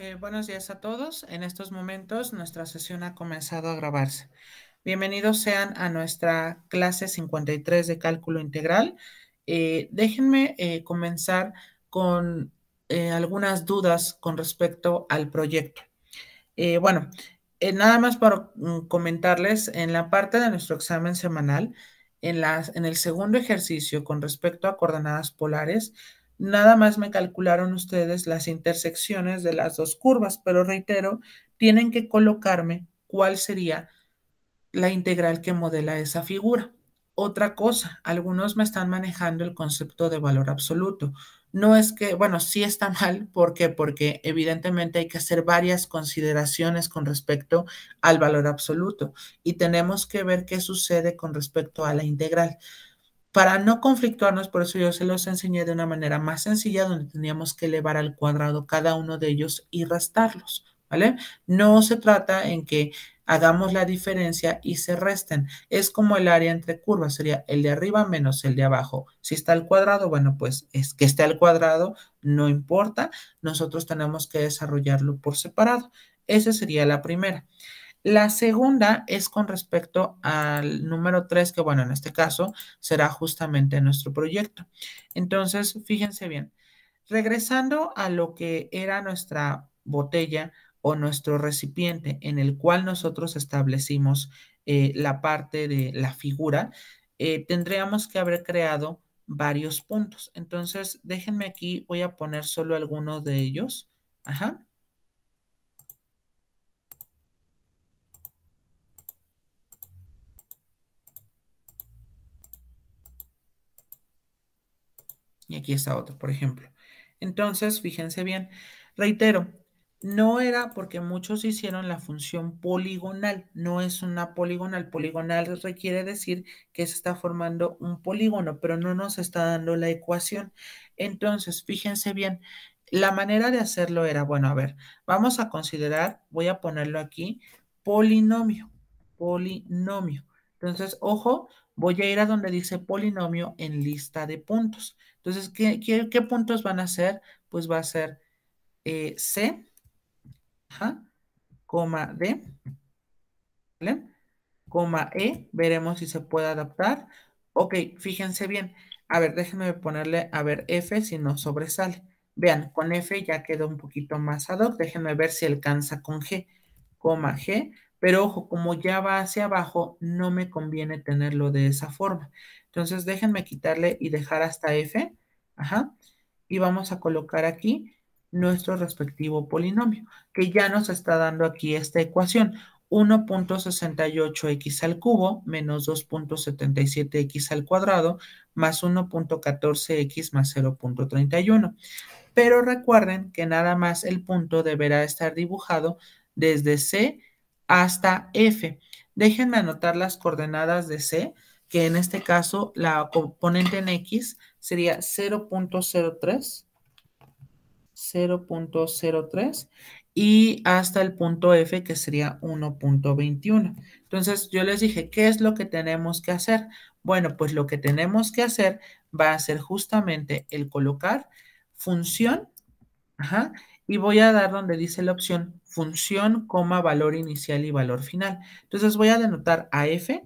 Eh, buenos días a todos. En estos momentos nuestra sesión ha comenzado a grabarse. Bienvenidos sean a nuestra clase 53 de cálculo integral. Eh, déjenme eh, comenzar con algunas dudas con respecto al proyecto. bueno, nada más para mm, comentarles, en la parte de nuestro examen semanal, en el segundo ejercicio con respecto a coordenadas polares, Nada más me calcularon ustedes las intersecciones de las dos curvas, pero reitero, tienen que colocarme cuál sería la integral que modela esa figura. Otra cosa, algunos me están manejando el concepto de valor absoluto. No es que, bueno, sí está mal, ¿por qué? Porque evidentemente hay que hacer varias consideraciones con respecto al valor absoluto y tenemos que ver qué sucede con respecto a la integral. Para no conflictuarnos, por eso yo se los enseñé de una manera más sencilla, donde teníamos que elevar al cuadrado cada uno de ellos y restarlos, ¿vale? No se trata en que hagamos la diferencia y se resten. Es como el área entre curvas, sería el de arriba menos el de abajo. Si está al cuadrado, bueno, pues es que esté al cuadrado, no importa, nosotros tenemos que desarrollarlo por separado. Esa sería la primera. La segunda es con respecto al número 3, que bueno, en este caso será justamente nuestro proyecto. Entonces, fíjense bien, regresando a lo que era nuestra botella o nuestro recipiente en el cual nosotros establecimos eh, la parte de la figura, eh, tendríamos que haber creado varios puntos. Entonces, déjenme aquí, voy a poner solo algunos de ellos. Ajá. y aquí está otro, por ejemplo. Entonces, fíjense bien, reitero, no era porque muchos hicieron la función poligonal, no es una poligonal. Poligonal requiere decir que se está formando un polígono, pero no nos está dando la ecuación. Entonces, fíjense bien, la manera de hacerlo era, bueno, a ver, vamos a considerar, voy a ponerlo aquí, polinomio, polinomio. Entonces, ojo, voy a ir a donde dice polinomio en lista de puntos. Entonces, ¿qué, puntos van a ser? Pues va a ser eh, C, ajá, coma D, ¿vale? coma E, veremos si se puede adaptar. Ok, fíjense bien. A ver, déjenme ponerle, a ver, F si no sobresale. Vean, con F ya quedó un poquito más ad hoc. Déjenme ver si alcanza con G, coma G. Pero ojo, como ya va hacia abajo, no me conviene tenerlo de esa forma. Entonces déjenme quitarle y dejar hasta F. Ajá. Y vamos a colocar aquí nuestro respectivo polinomio, que ya nos está dando aquí esta ecuación. 1.68x al cubo menos 2.77x al cuadrado más 1.14x más 0.31. Pero recuerden que nada más el punto deberá estar dibujado desde C hasta F. Déjenme anotar las coordenadas de C, que en este caso la componente en X sería 0.03, 0.03 y hasta el punto F que sería 1.21. Entonces yo les dije, ¿qué es lo que tenemos que hacer? Bueno, pues lo que tenemos que hacer va a ser justamente el colocar función, ajá, y voy a dar donde dice la opción función, coma, valor inicial y valor final. Entonces voy a denotar a f,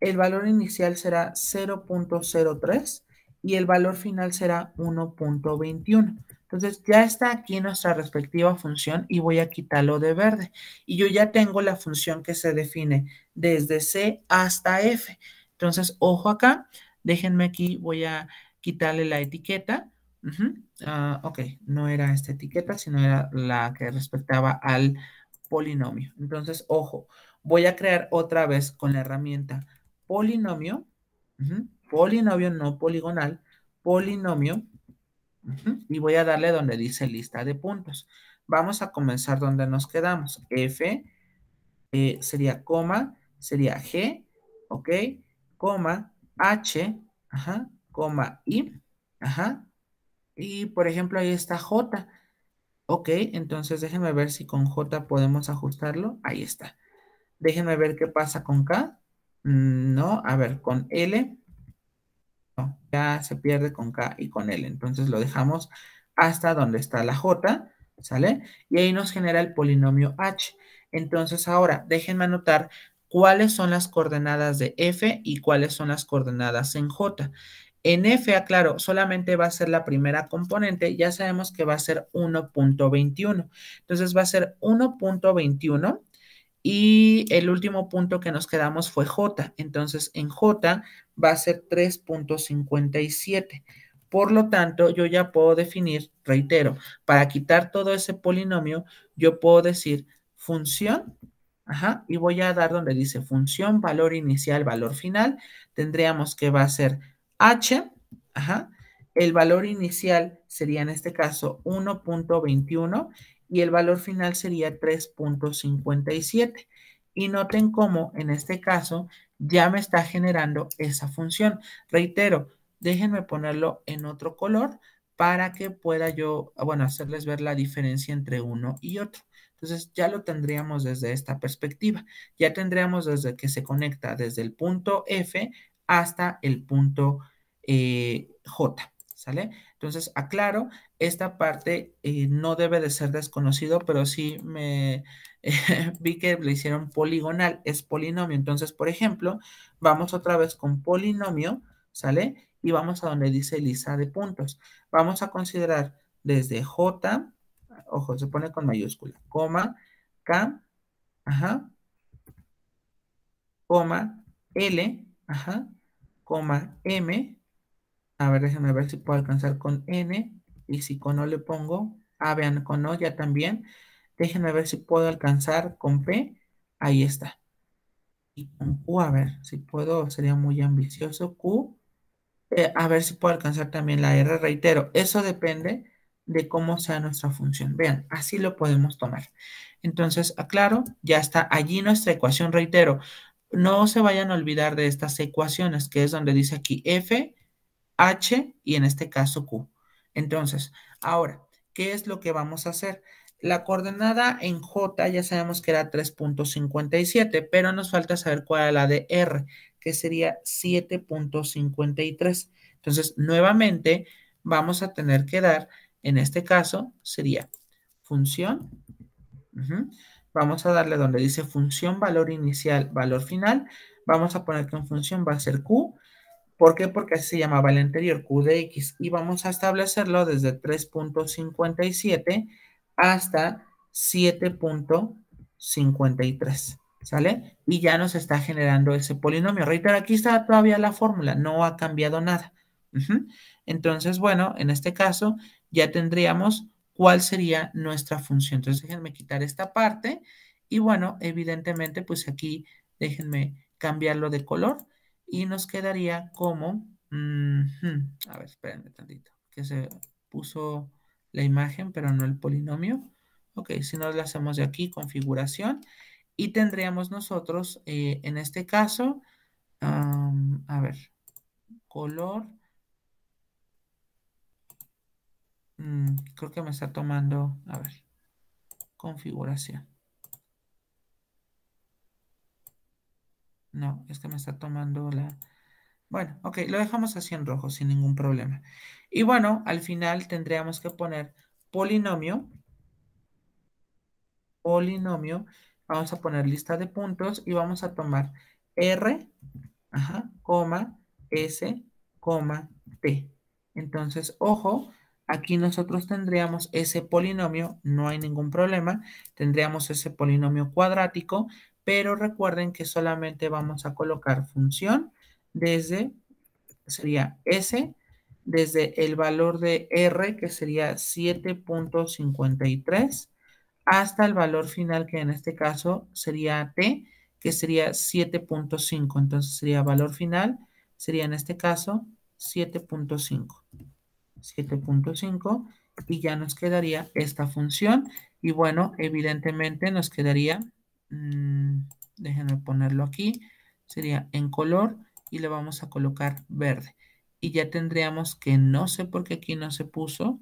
el valor inicial será 0.03 y el valor final será 1.21. Entonces ya está aquí nuestra respectiva función y voy a quitarlo de verde. Y yo ya tengo la función que se define desde C hasta F. Entonces, ojo acá, déjenme aquí, voy a quitarle la etiqueta. Ah, ok, no era esta etiqueta, sino era la que respectaba al polinomio. Entonces, ojo, voy a crear otra vez con la herramienta polinomio, polinomio no poligonal, polinomio, y voy a darle donde dice lista de puntos. Vamos a comenzar donde nos quedamos. F eh, sería coma, sería G, ok, coma, H, ajá, coma, I, ajá, y por ejemplo, ahí está J. Ok, entonces déjenme ver si con J podemos ajustarlo. Ahí está. Déjenme ver qué pasa con K. Mm, no, a ver, con L. No, ya se pierde con K y con L. Entonces lo dejamos hasta donde está la J, ¿sale? Y ahí nos genera el polinomio H. Entonces ahora, déjenme anotar cuáles son las coordenadas de F y cuáles son las coordenadas en J. En F, aclaro, solamente va a ser la primera componente, ya sabemos que va a ser 1.21. Entonces va a ser 1.21 y el último punto que nos quedamos fue J. Entonces en J va a ser 3.57. Por lo tanto, yo ya puedo definir, reitero, para quitar todo ese polinomio, yo puedo decir función, ajá, y voy a dar donde dice función, valor inicial, valor final. Tendríamos que va a ser H, el valor inicial sería en este caso 1.21 y el valor final sería 3.57. Y noten cómo en este caso ya me está generando esa función. Reitero, déjenme ponerlo en otro color para que pueda yo, bueno, hacerles ver la diferencia entre uno y otro. Entonces ya lo tendríamos desde esta perspectiva. Ya tendríamos desde que se conecta desde el punto F hasta el punto eh, J, ¿sale? Entonces, aclaro, esta parte eh, no debe de ser desconocido, pero sí me eh, vi que le hicieron poligonal, es polinomio. Entonces, por ejemplo, vamos otra vez con polinomio, ¿sale? Y vamos a donde dice lista de puntos. Vamos a considerar desde J, ojo, se pone con mayúscula, coma, K, ajá, coma, L, ajá, coma, M, a ver, déjenme ver si puedo alcanzar con N. Y si con O le pongo. a ah, vean, con O ya también. Déjenme ver si puedo alcanzar con P. Ahí está. Y con Q, a ver, si puedo, sería muy ambicioso. Q. Eh, a ver si puedo alcanzar también la R. Reitero, eso depende de cómo sea nuestra función. Vean, así lo podemos tomar. Entonces, aclaro, ya está allí nuestra ecuación, reitero. No se vayan a olvidar de estas ecuaciones, que es donde dice aquí F H y en este caso Q. Entonces, ahora, ¿qué es lo que vamos a hacer? La coordenada en J ya sabemos que era 3.57, pero nos falta saber cuál es la de R, que sería 7.53. Entonces, nuevamente, vamos a tener que dar, en este caso, sería función. Vamos a darle donde dice función, valor inicial, valor final. Vamos a poner que en función va a ser Q ¿Por qué? Porque así se llamaba el anterior, Q de X. Y vamos a establecerlo desde 3.57 hasta 7.53. ¿Sale? Y ya nos está generando ese polinomio. Reitero, aquí está todavía la fórmula, no ha cambiado nada. Entonces, bueno, en este caso ya tendríamos cuál sería nuestra función. Entonces, déjenme quitar esta parte. Y bueno, evidentemente, pues aquí déjenme cambiarlo de color y nos quedaría como, mm, hmm, a ver, espérenme tantito, que se puso la imagen, pero no el polinomio. Ok, si nos la hacemos de aquí, configuración, y tendríamos nosotros, eh, en este caso, a ver, color, mm, creo que me está tomando, a ver, configuración. No, es que me está tomando la... Bueno, ok, lo dejamos así en rojo sin ningún problema. Y bueno, al final tendríamos que poner polinomio. Polinomio. Vamos a poner lista de puntos y vamos a tomar R, coma, S, coma, T. Entonces, ojo, aquí nosotros tendríamos ese polinomio, no hay ningún problema, tendríamos ese polinomio cuadrático, pero recuerden que solamente vamos a colocar función desde, sería S, desde el valor de R, que sería 7.53, hasta el valor final, que en este caso sería T, que sería 7.5. Entonces sería valor final, sería en este caso 7.5. 7.5 y ya nos quedaría esta función y bueno, evidentemente nos quedaría Mm, déjenme ponerlo aquí, sería en color y le vamos a colocar verde. Y ya tendríamos que, no sé por qué aquí no se puso,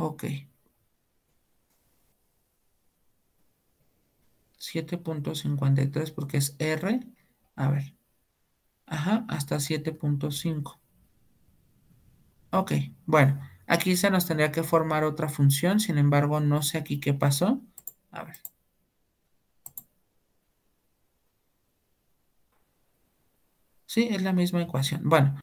Ok. 7.53 porque es R. A ver. Ajá, hasta 7.5. Ok, bueno. Aquí se nos tendría que formar otra función, sin embargo, no sé aquí qué pasó. A ver. Sí, es la misma ecuación. Bueno,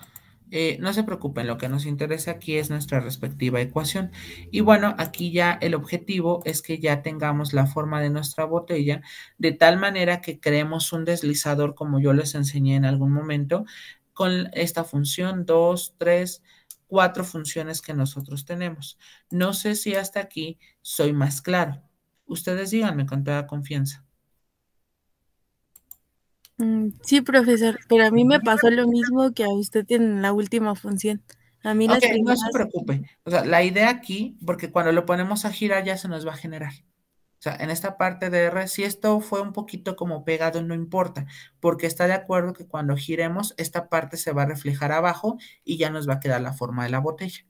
eh, no se preocupen, lo que nos interesa aquí es nuestra respectiva ecuación. Y bueno, aquí ya el objetivo es que ya tengamos la forma de nuestra botella de tal manera que creemos un deslizador como yo les enseñé en algún momento con esta función 2, 3, cuatro funciones que nosotros tenemos. No sé si hasta aquí soy más claro. Ustedes díganme con toda confianza. Mm, sí, profesor, pero a mí me pasó lo mismo que a usted en la última función. A mí No se preocupe. la idea aquí, porque cuando lo ponemos a girar ya se nos va a generar sea, en esta parte de R, si esto fue un poquito como pegado, no importa, porque está de acuerdo que cuando giremos, esta parte se va a reflejar abajo y ya nos va a quedar la forma de la botella.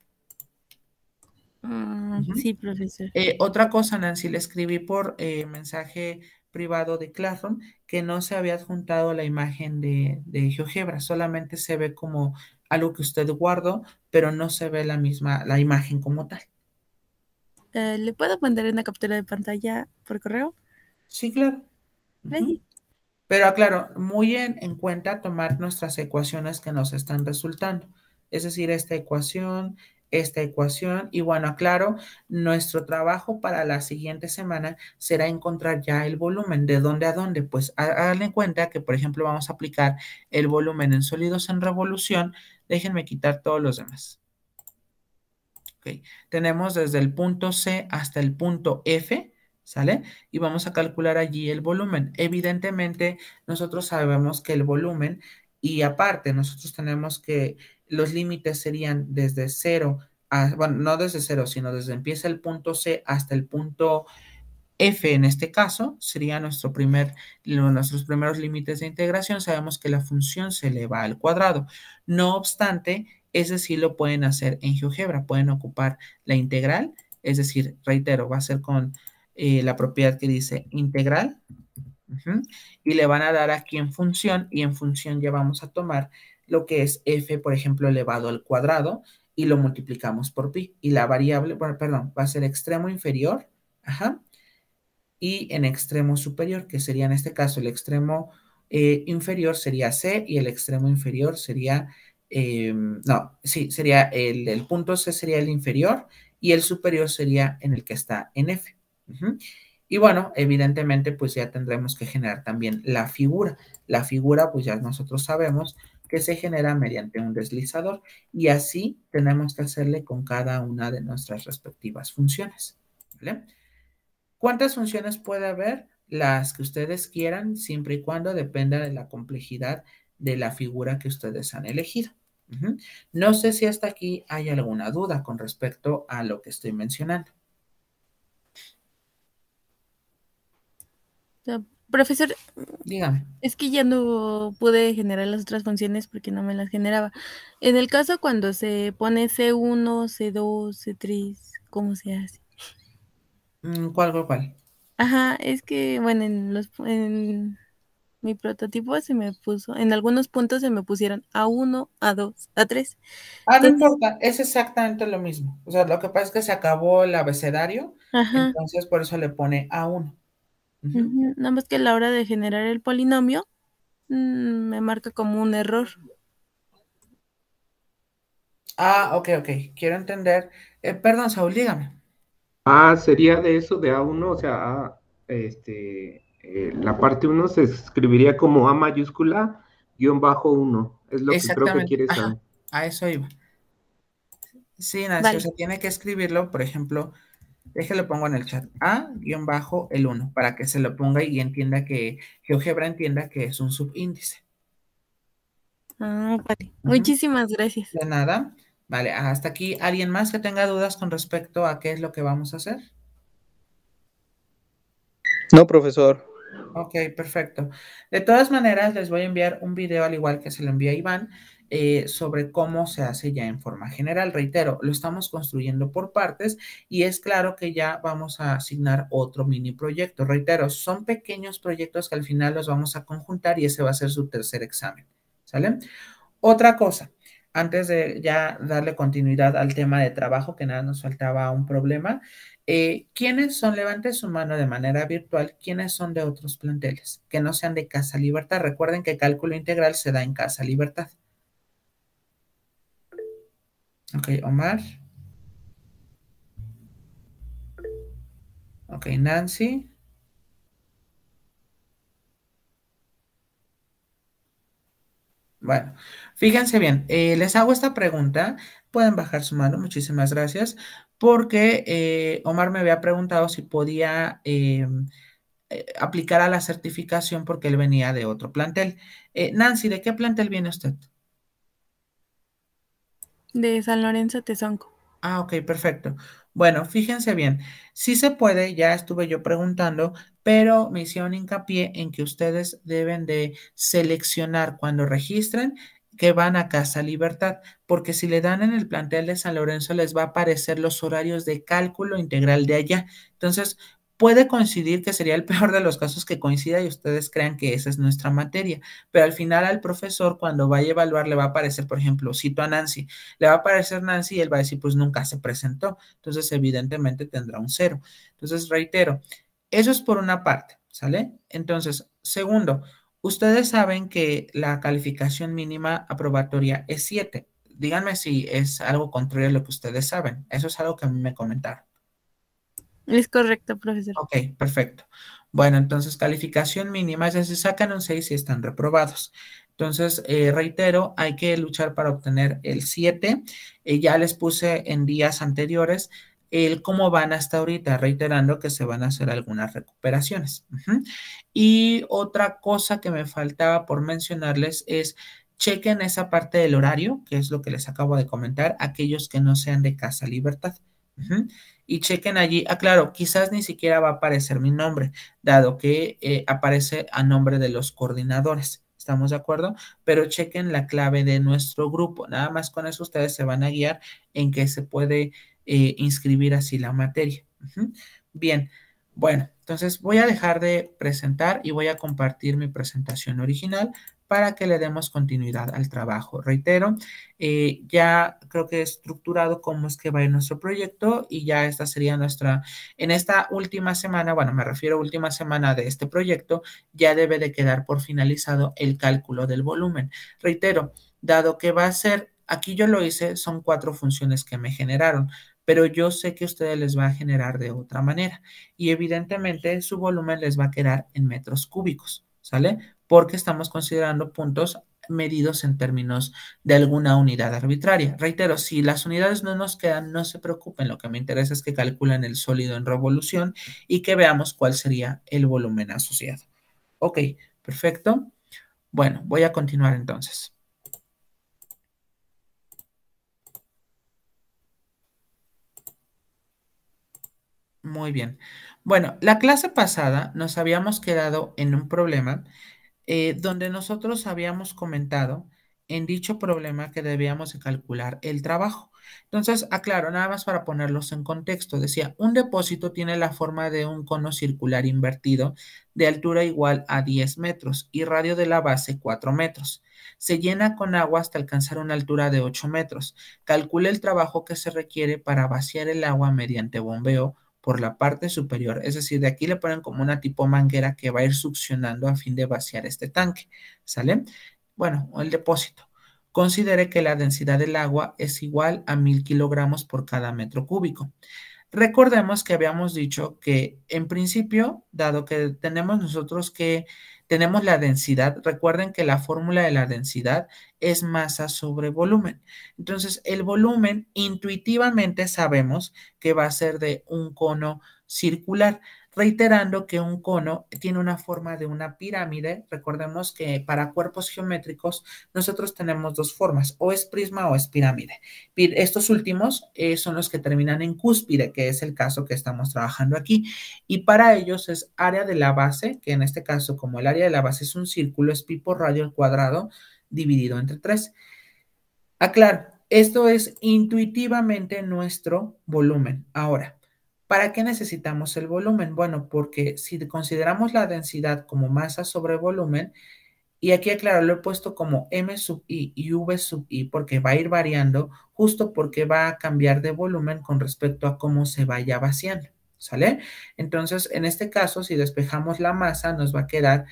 Ah, sí, profesor. Eh, otra cosa, Nancy, le escribí por eh, mensaje privado de Classroom que no se había adjuntado la imagen de, de GeoGebra, solamente se ve como algo que usted guardó, pero no se ve la misma, la imagen como tal. Eh, ¿Le puedo mandar una captura de pantalla por correo? Sí, claro. Pero aclaro, muy en, en, cuenta tomar nuestras ecuaciones que nos están resultando. Es decir, esta ecuación, esta ecuación. Y bueno, aclaro, nuestro trabajo para la siguiente semana será encontrar ya el volumen. ¿De dónde a dónde? Pues hagan en cuenta que, por ejemplo, vamos a aplicar el volumen en sólidos en revolución. Déjenme quitar todos los demás. Tenemos desde el punto C hasta el punto F, ¿sale? Y vamos a calcular allí el volumen. Evidentemente, nosotros sabemos que el volumen, y aparte, nosotros tenemos que los límites serían desde cero, a, bueno, no desde cero, sino desde empieza el punto C hasta el punto F en este caso serían nuestro primer, nuestros primeros límites de integración. Sabemos que la función se eleva al cuadrado. No obstante, ese sí lo pueden hacer en GeoGebra, pueden ocupar la integral, es decir, reitero, va a ser con eh, la propiedad que dice integral, y le van a dar aquí en función, y en función ya vamos a tomar lo que es f, por ejemplo, elevado al cuadrado, y lo multiplicamos por pi, y la variable, bueno, perdón, va a ser extremo inferior, ajá, y en extremo superior, que sería en este caso el extremo eh, inferior sería c, y el extremo inferior sería eh, no, sí, sería el, punto C sería el inferior y el superior sería en el que está en F. Y bueno, evidentemente, pues ya tendremos que generar también la figura. La figura, pues ya nosotros sabemos que se genera mediante un deslizador y así tenemos que hacerle con cada una de nuestras respectivas funciones. ¿Cuántas funciones puede haber? Las que ustedes quieran, siempre y cuando dependa de la complejidad de la figura que ustedes han elegido. No sé si hasta aquí hay alguna duda con respecto a lo que estoy mencionando. Profesor, dígame. Es que ya no pude generar las otras funciones porque no me las generaba. En el caso cuando se pone C1, C2, C3, ¿cómo se hace? Mm, ¿Cuál, cuál, cuál? Ajá, es que, bueno, en los, en mi prototipo se me puso, en algunos puntos se me pusieron A1, A2, A3. Ah, no importa, es exactamente lo mismo. O sea, lo que pasa es que se acabó el abecedario, entonces por eso le pone A1. Nada más que a la hora de generar el polinomio, mm, me marca como un error. Ah, ok, ok. Quiero entender. Eh, perdón, Saúl, dígame. Ah, sería de eso de A1, o sea, A, este, eh, la parte 1 se escribiría como A mayúscula guión bajo 1. Es lo que creo que quieres saber. A eso iba. Sí, Nancy, o tiene que escribirlo, por ejemplo, déjelo pongo en el chat, A guión bajo el 1, para que se lo ponga y entienda que GeoGebra entienda que es un subíndice. Ah, vale. Muchísimas gracias. De nada. Vale, hasta aquí. ¿Alguien más que tenga dudas con respecto a qué es lo que vamos a hacer? No, profesor. Ok, perfecto. De todas maneras, les voy a enviar un video al igual que se lo envía Iván eh, sobre cómo se hace ya en forma general. Reitero, lo estamos construyendo por partes y es claro que ya vamos a asignar otro mini proyecto. Reitero, son pequeños proyectos que al final los vamos a conjuntar y ese va a ser su tercer examen. ¿Sale? Otra cosa, antes de ya darle continuidad al tema de trabajo, que nada nos faltaba un problema, eh, ¿Quiénes son? Levante su mano de manera virtual. ¿Quiénes son de otros planteles que no sean de Casa Libertad? Recuerden que cálculo integral se da en Casa Libertad. Ok, Omar. Ok, Nancy. Bueno, fíjense bien, eh, les hago esta pregunta. Pueden bajar su mano, muchísimas gracias porque eh, Omar me había preguntado si podía eh, eh, aplicar a la certificación porque él venía de otro plantel. Nancy, ¿de qué plantel viene usted? De San Lorenzo Tezonco. Ah, ok, perfecto. Bueno, fíjense bien, sí se puede, ya estuve yo preguntando, pero me hicieron hincapié en que ustedes deben de seleccionar cuando registren que van a Casa Libertad, porque si le dan en el plantel de San Lorenzo les va a aparecer los horarios de cálculo integral de allá. Entonces, puede coincidir que sería el peor de los casos que coincida y ustedes crean que esa es nuestra materia, pero al final al profesor cuando vaya a evaluar le va a aparecer, por ejemplo, cito a Nancy, le va a aparecer Nancy y él va a decir, pues nunca se presentó, entonces evidentemente tendrá un cero. Entonces, reitero, eso es por una parte, ¿sale? Entonces, segundo, Ustedes saben que la calificación mínima aprobatoria es 7. Díganme si es algo contrario a lo que ustedes saben. Eso es algo que a mí me comentaron. Es correcto, profesor. Ok, perfecto. Bueno, entonces calificación mínima es se sacan un 6 y están reprobados. Entonces, eh, reitero, hay que luchar para obtener el 7. Eh, ya les puse en días anteriores el cómo van hasta ahorita, reiterando que se van a hacer algunas recuperaciones. Y otra cosa que me faltaba por mencionarles es chequen esa parte del horario, que es lo que les acabo de comentar, aquellos que no sean de Casa Libertad. Y chequen allí, ah, claro, quizás ni siquiera va a aparecer mi nombre, dado que eh, aparece a nombre de los coordinadores. ¿Estamos de acuerdo? Pero chequen la clave de nuestro grupo. Nada más con eso ustedes se van a guiar en qué se puede eh, inscribir así la materia. Bien, bueno, entonces voy a dejar de presentar y voy a compartir mi presentación original para que le demos continuidad al trabajo. Reitero, eh, ya creo que he estructurado cómo es que va a nuestro proyecto y ya esta sería nuestra, en esta última semana, bueno, me refiero a última semana de este proyecto, ya debe de quedar por finalizado el cálculo del volumen. Reitero, dado que va a ser, aquí yo lo hice, son cuatro funciones que me generaron pero yo sé que ustedes les va a generar de otra manera y evidentemente su volumen les va a quedar en metros cúbicos, ¿sale? Porque estamos considerando puntos medidos en términos de alguna unidad arbitraria. Reitero, si las unidades no nos quedan, no se preocupen. Lo que me interesa es que calculen el sólido en revolución y que veamos cuál sería el volumen asociado. Ok, perfecto. Bueno, voy a continuar entonces. Muy bien. Bueno, la clase pasada nos habíamos quedado en un problema eh, donde nosotros habíamos comentado en dicho problema que debíamos calcular el trabajo. Entonces, aclaro, nada más para ponerlos en contexto. Decía, un depósito tiene la forma de un cono circular invertido de altura igual a 10 metros y radio de la base 4 metros. Se llena con agua hasta alcanzar una altura de 8 metros. Calcule el trabajo que se requiere para vaciar el agua mediante bombeo por la parte superior. Es decir, de aquí le ponen como una tipo manguera que va a ir succionando a fin de vaciar este tanque. ¿Sale? Bueno, el depósito. Considere que la densidad del agua es igual a mil kilogramos por cada metro cúbico. Recordemos que habíamos dicho que en principio, dado que tenemos nosotros que tenemos la densidad, recuerden que la fórmula de la densidad es masa sobre volumen. Entonces, el volumen intuitivamente sabemos que va a ser de un cono circular reiterando que un cono tiene una forma de una pirámide. Recordemos que para cuerpos geométricos nosotros tenemos dos formas, o es prisma o es pirámide. Estos últimos eh, son los que terminan en cúspide, que es el caso que estamos trabajando aquí. Y para ellos es área de la base, que en este caso como el área de la base es un círculo, es pi por radio al cuadrado dividido entre 3. Aclaro, esto es intuitivamente nuestro volumen. Ahora, ¿Para qué necesitamos el volumen? Bueno, porque si consideramos la densidad como masa sobre volumen, y aquí aclaro, lo he puesto como M sub I y V sub I porque va a ir variando justo porque va a cambiar de volumen con respecto a cómo se vaya vaciando, ¿sale? Entonces, en este caso, si despejamos la masa, nos va a quedar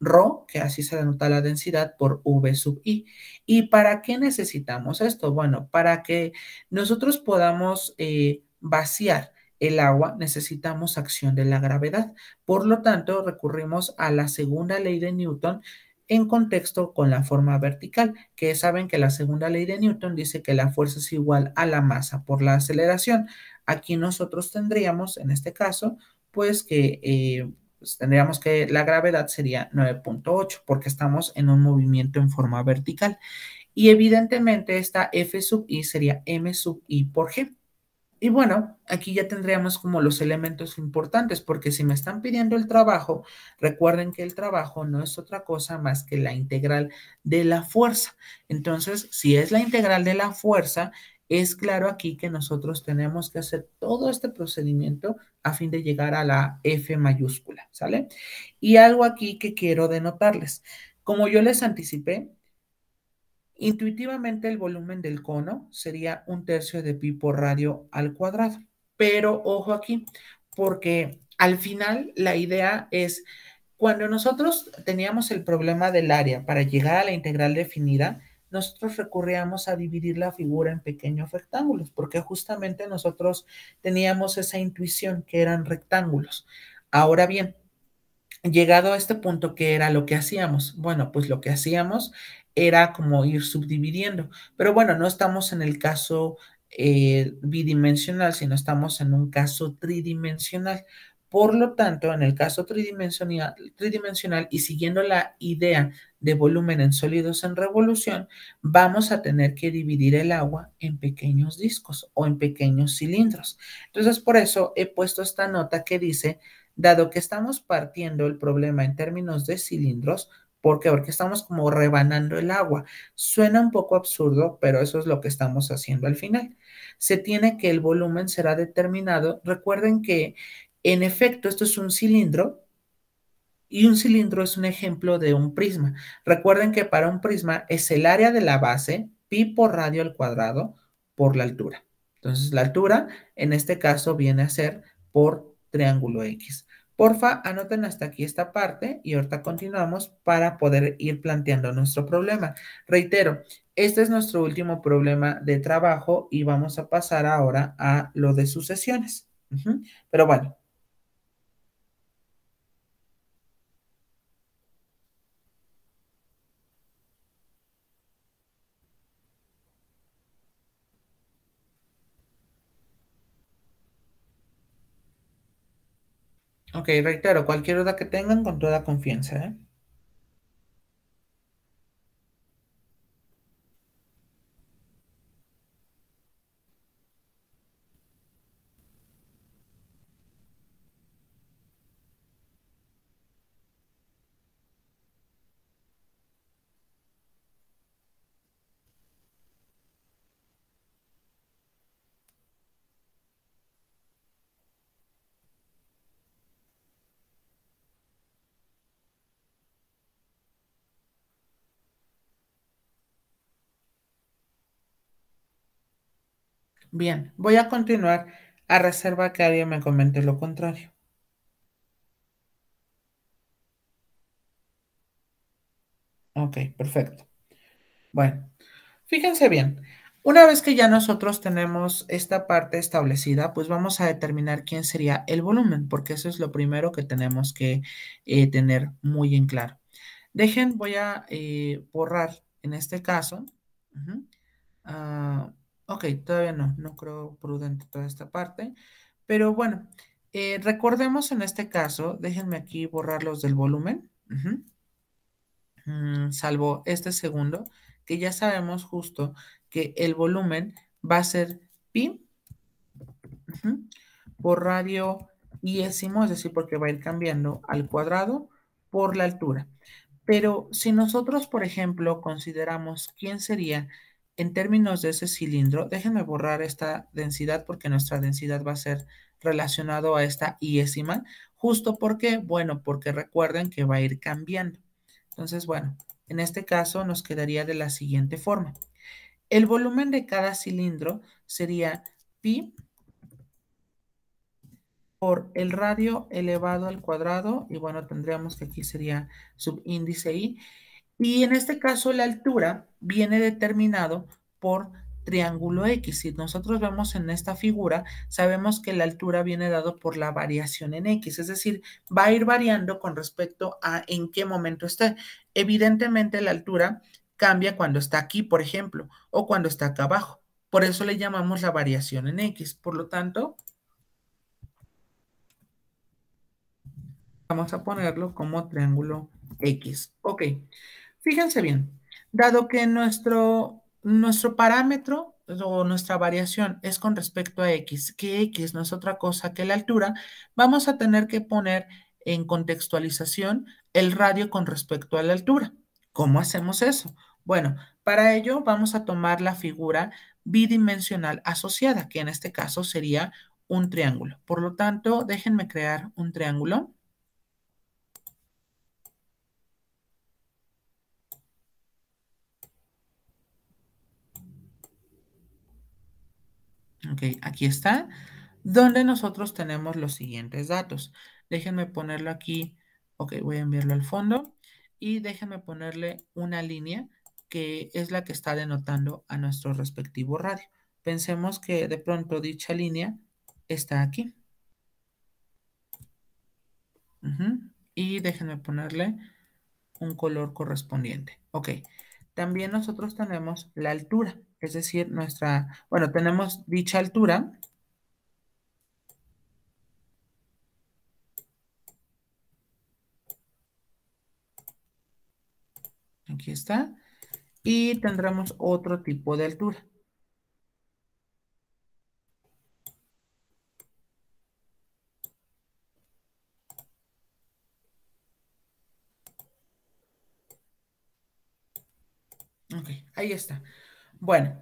Rho, que así se denota la densidad, por V sub I. ¿Y para qué necesitamos esto? Bueno, para que nosotros podamos eh, vaciar el agua, necesitamos acción de la gravedad. Por lo tanto, recurrimos a la segunda ley de Newton en contexto con la forma vertical, que saben que la segunda ley de Newton dice que la fuerza es igual a la masa por la aceleración. Aquí nosotros tendríamos, en este caso, pues que eh, pues tendríamos que la gravedad sería 9.8 porque estamos en un movimiento en forma vertical. Y evidentemente esta F sub i sería M sub i por G. Y bueno, aquí ya tendríamos como los elementos importantes, porque si me están pidiendo el trabajo, recuerden que el trabajo no es otra cosa más que la integral de la fuerza. Entonces, si es la integral de la fuerza, es claro aquí que nosotros tenemos que hacer todo este procedimiento a fin de llegar a la F mayúscula, ¿sale? Y algo aquí que quiero denotarles. Como yo les anticipé, Intuitivamente el volumen del cono sería un tercio de pi por radio al cuadrado. Pero ojo aquí, porque al final la idea es, cuando nosotros teníamos el problema del área para llegar a la integral definida, nosotros recurríamos a dividir la figura en pequeños rectángulos, porque justamente nosotros teníamos esa intuición que eran rectángulos. Ahora bien, llegado a este punto, ¿qué era lo que hacíamos? Bueno, pues lo que hacíamos era como ir subdividiendo. Pero bueno, no estamos en el caso eh, bidimensional, sino estamos en un caso tridimensional. Por lo tanto, en el caso tridimensional, tridimensional y siguiendo la idea de volumen en sólidos en revolución, vamos a tener que dividir el agua en pequeños discos o en pequeños cilindros. Entonces, por eso he puesto esta nota que dice, dado que estamos partiendo el problema en términos de cilindros, ¿Por Porque estamos como rebanando el agua. Suena un poco absurdo, pero eso es lo que estamos haciendo al final. Se tiene que el volumen será determinado. Recuerden que, en efecto, esto es un cilindro y un cilindro es un ejemplo de un prisma. Recuerden que para un prisma es el área de la base, pi por radio al cuadrado, por la altura. Entonces, la altura en este caso viene a ser por triángulo X. Porfa, anoten hasta aquí esta parte y ahorita continuamos para poder ir planteando nuestro problema. Reitero, este es nuestro último problema de trabajo y vamos a pasar ahora a lo de sucesiones. Pero bueno, Ok, reitero, cualquier duda que tengan, con toda confianza. ¿eh? Bien, voy a continuar a reserva que alguien me comente lo contrario. Ok, perfecto. Bueno, fíjense bien. Una vez que ya nosotros tenemos esta parte establecida, pues vamos a determinar quién sería el volumen, porque eso es lo primero que tenemos que eh, tener muy en claro. Dejen, voy a eh, borrar en este caso. Ah, Ok, todavía no, no creo prudente toda esta parte, pero bueno, eh, recordemos en este caso, déjenme aquí borrarlos del volumen, mm, salvo este segundo, que ya sabemos justo que el volumen va a ser pi por radio yésimo, es decir, porque va a ir cambiando al cuadrado por la altura. Pero si nosotros, por ejemplo, consideramos quién sería en términos de ese cilindro, déjenme borrar esta densidad porque nuestra densidad va a ser relacionado a esta iésima. Justo porque, bueno, porque recuerden que va a ir cambiando. Entonces, bueno, en este caso nos quedaría de la siguiente forma. El volumen de cada cilindro sería pi por el radio elevado al cuadrado, y bueno, tendríamos que aquí sería subíndice i, y en este caso la altura viene determinado por triángulo X. Si nosotros vemos en esta figura, sabemos que la altura viene dado por la variación en X, es decir, va a ir variando con respecto a en qué momento está. Evidentemente la altura cambia cuando está aquí, por ejemplo, o cuando está acá abajo. Por eso le llamamos la variación en X. Por lo tanto, vamos a ponerlo como triángulo X. Ok. Fíjense bien, dado que nuestro, nuestro parámetro pues, o nuestra variación es con respecto a X, que X no es otra cosa que la altura, vamos a tener que poner en contextualización el radio con respecto a la altura. ¿Cómo hacemos eso? Bueno, para ello vamos a tomar la figura bidimensional asociada, que en este caso sería un triángulo. Por lo tanto, déjenme crear un triángulo. Ok, aquí está, donde nosotros tenemos los siguientes datos. Déjenme ponerlo aquí. Ok, voy a enviarlo al fondo y déjenme ponerle una línea que es la que está denotando a nuestro respectivo radio. Pensemos que de pronto dicha línea está aquí. Y déjenme ponerle un color correspondiente. Ok. También nosotros tenemos la altura es decir, nuestra, bueno, tenemos dicha altura. Aquí está. Y tendremos otro tipo de altura. Ok, ahí está. Bueno,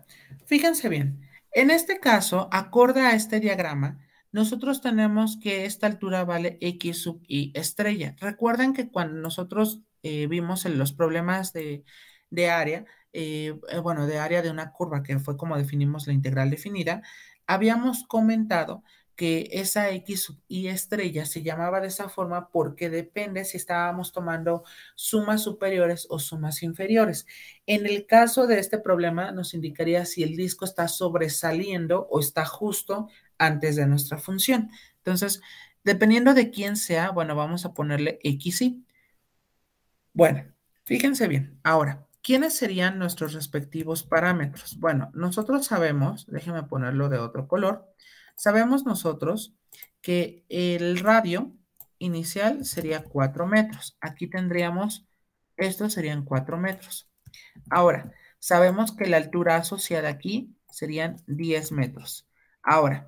fíjense bien. En este caso, acorde a este diagrama, nosotros tenemos que esta altura vale x sub i estrella. Recuerden que cuando nosotros eh, vimos en los problemas de, de área, eh, bueno, de área de una curva, que fue como definimos la integral definida, habíamos comentado que esa X sub estrella se llamaba de esa forma porque depende si estábamos tomando sumas superiores o sumas inferiores. En el caso de este problema nos indicaría si el disco está sobresaliendo o está justo antes de nuestra función. Entonces, dependiendo de quién sea, bueno, vamos a ponerle X y. Bueno, fíjense bien. Ahora, ¿quiénes serían nuestros respectivos parámetros? Bueno, nosotros sabemos, déjenme ponerlo de otro color, Sabemos nosotros que el radio inicial sería 4 metros. Aquí tendríamos, estos serían 4 metros. Ahora, sabemos que la altura asociada aquí serían 10 metros. Ahora,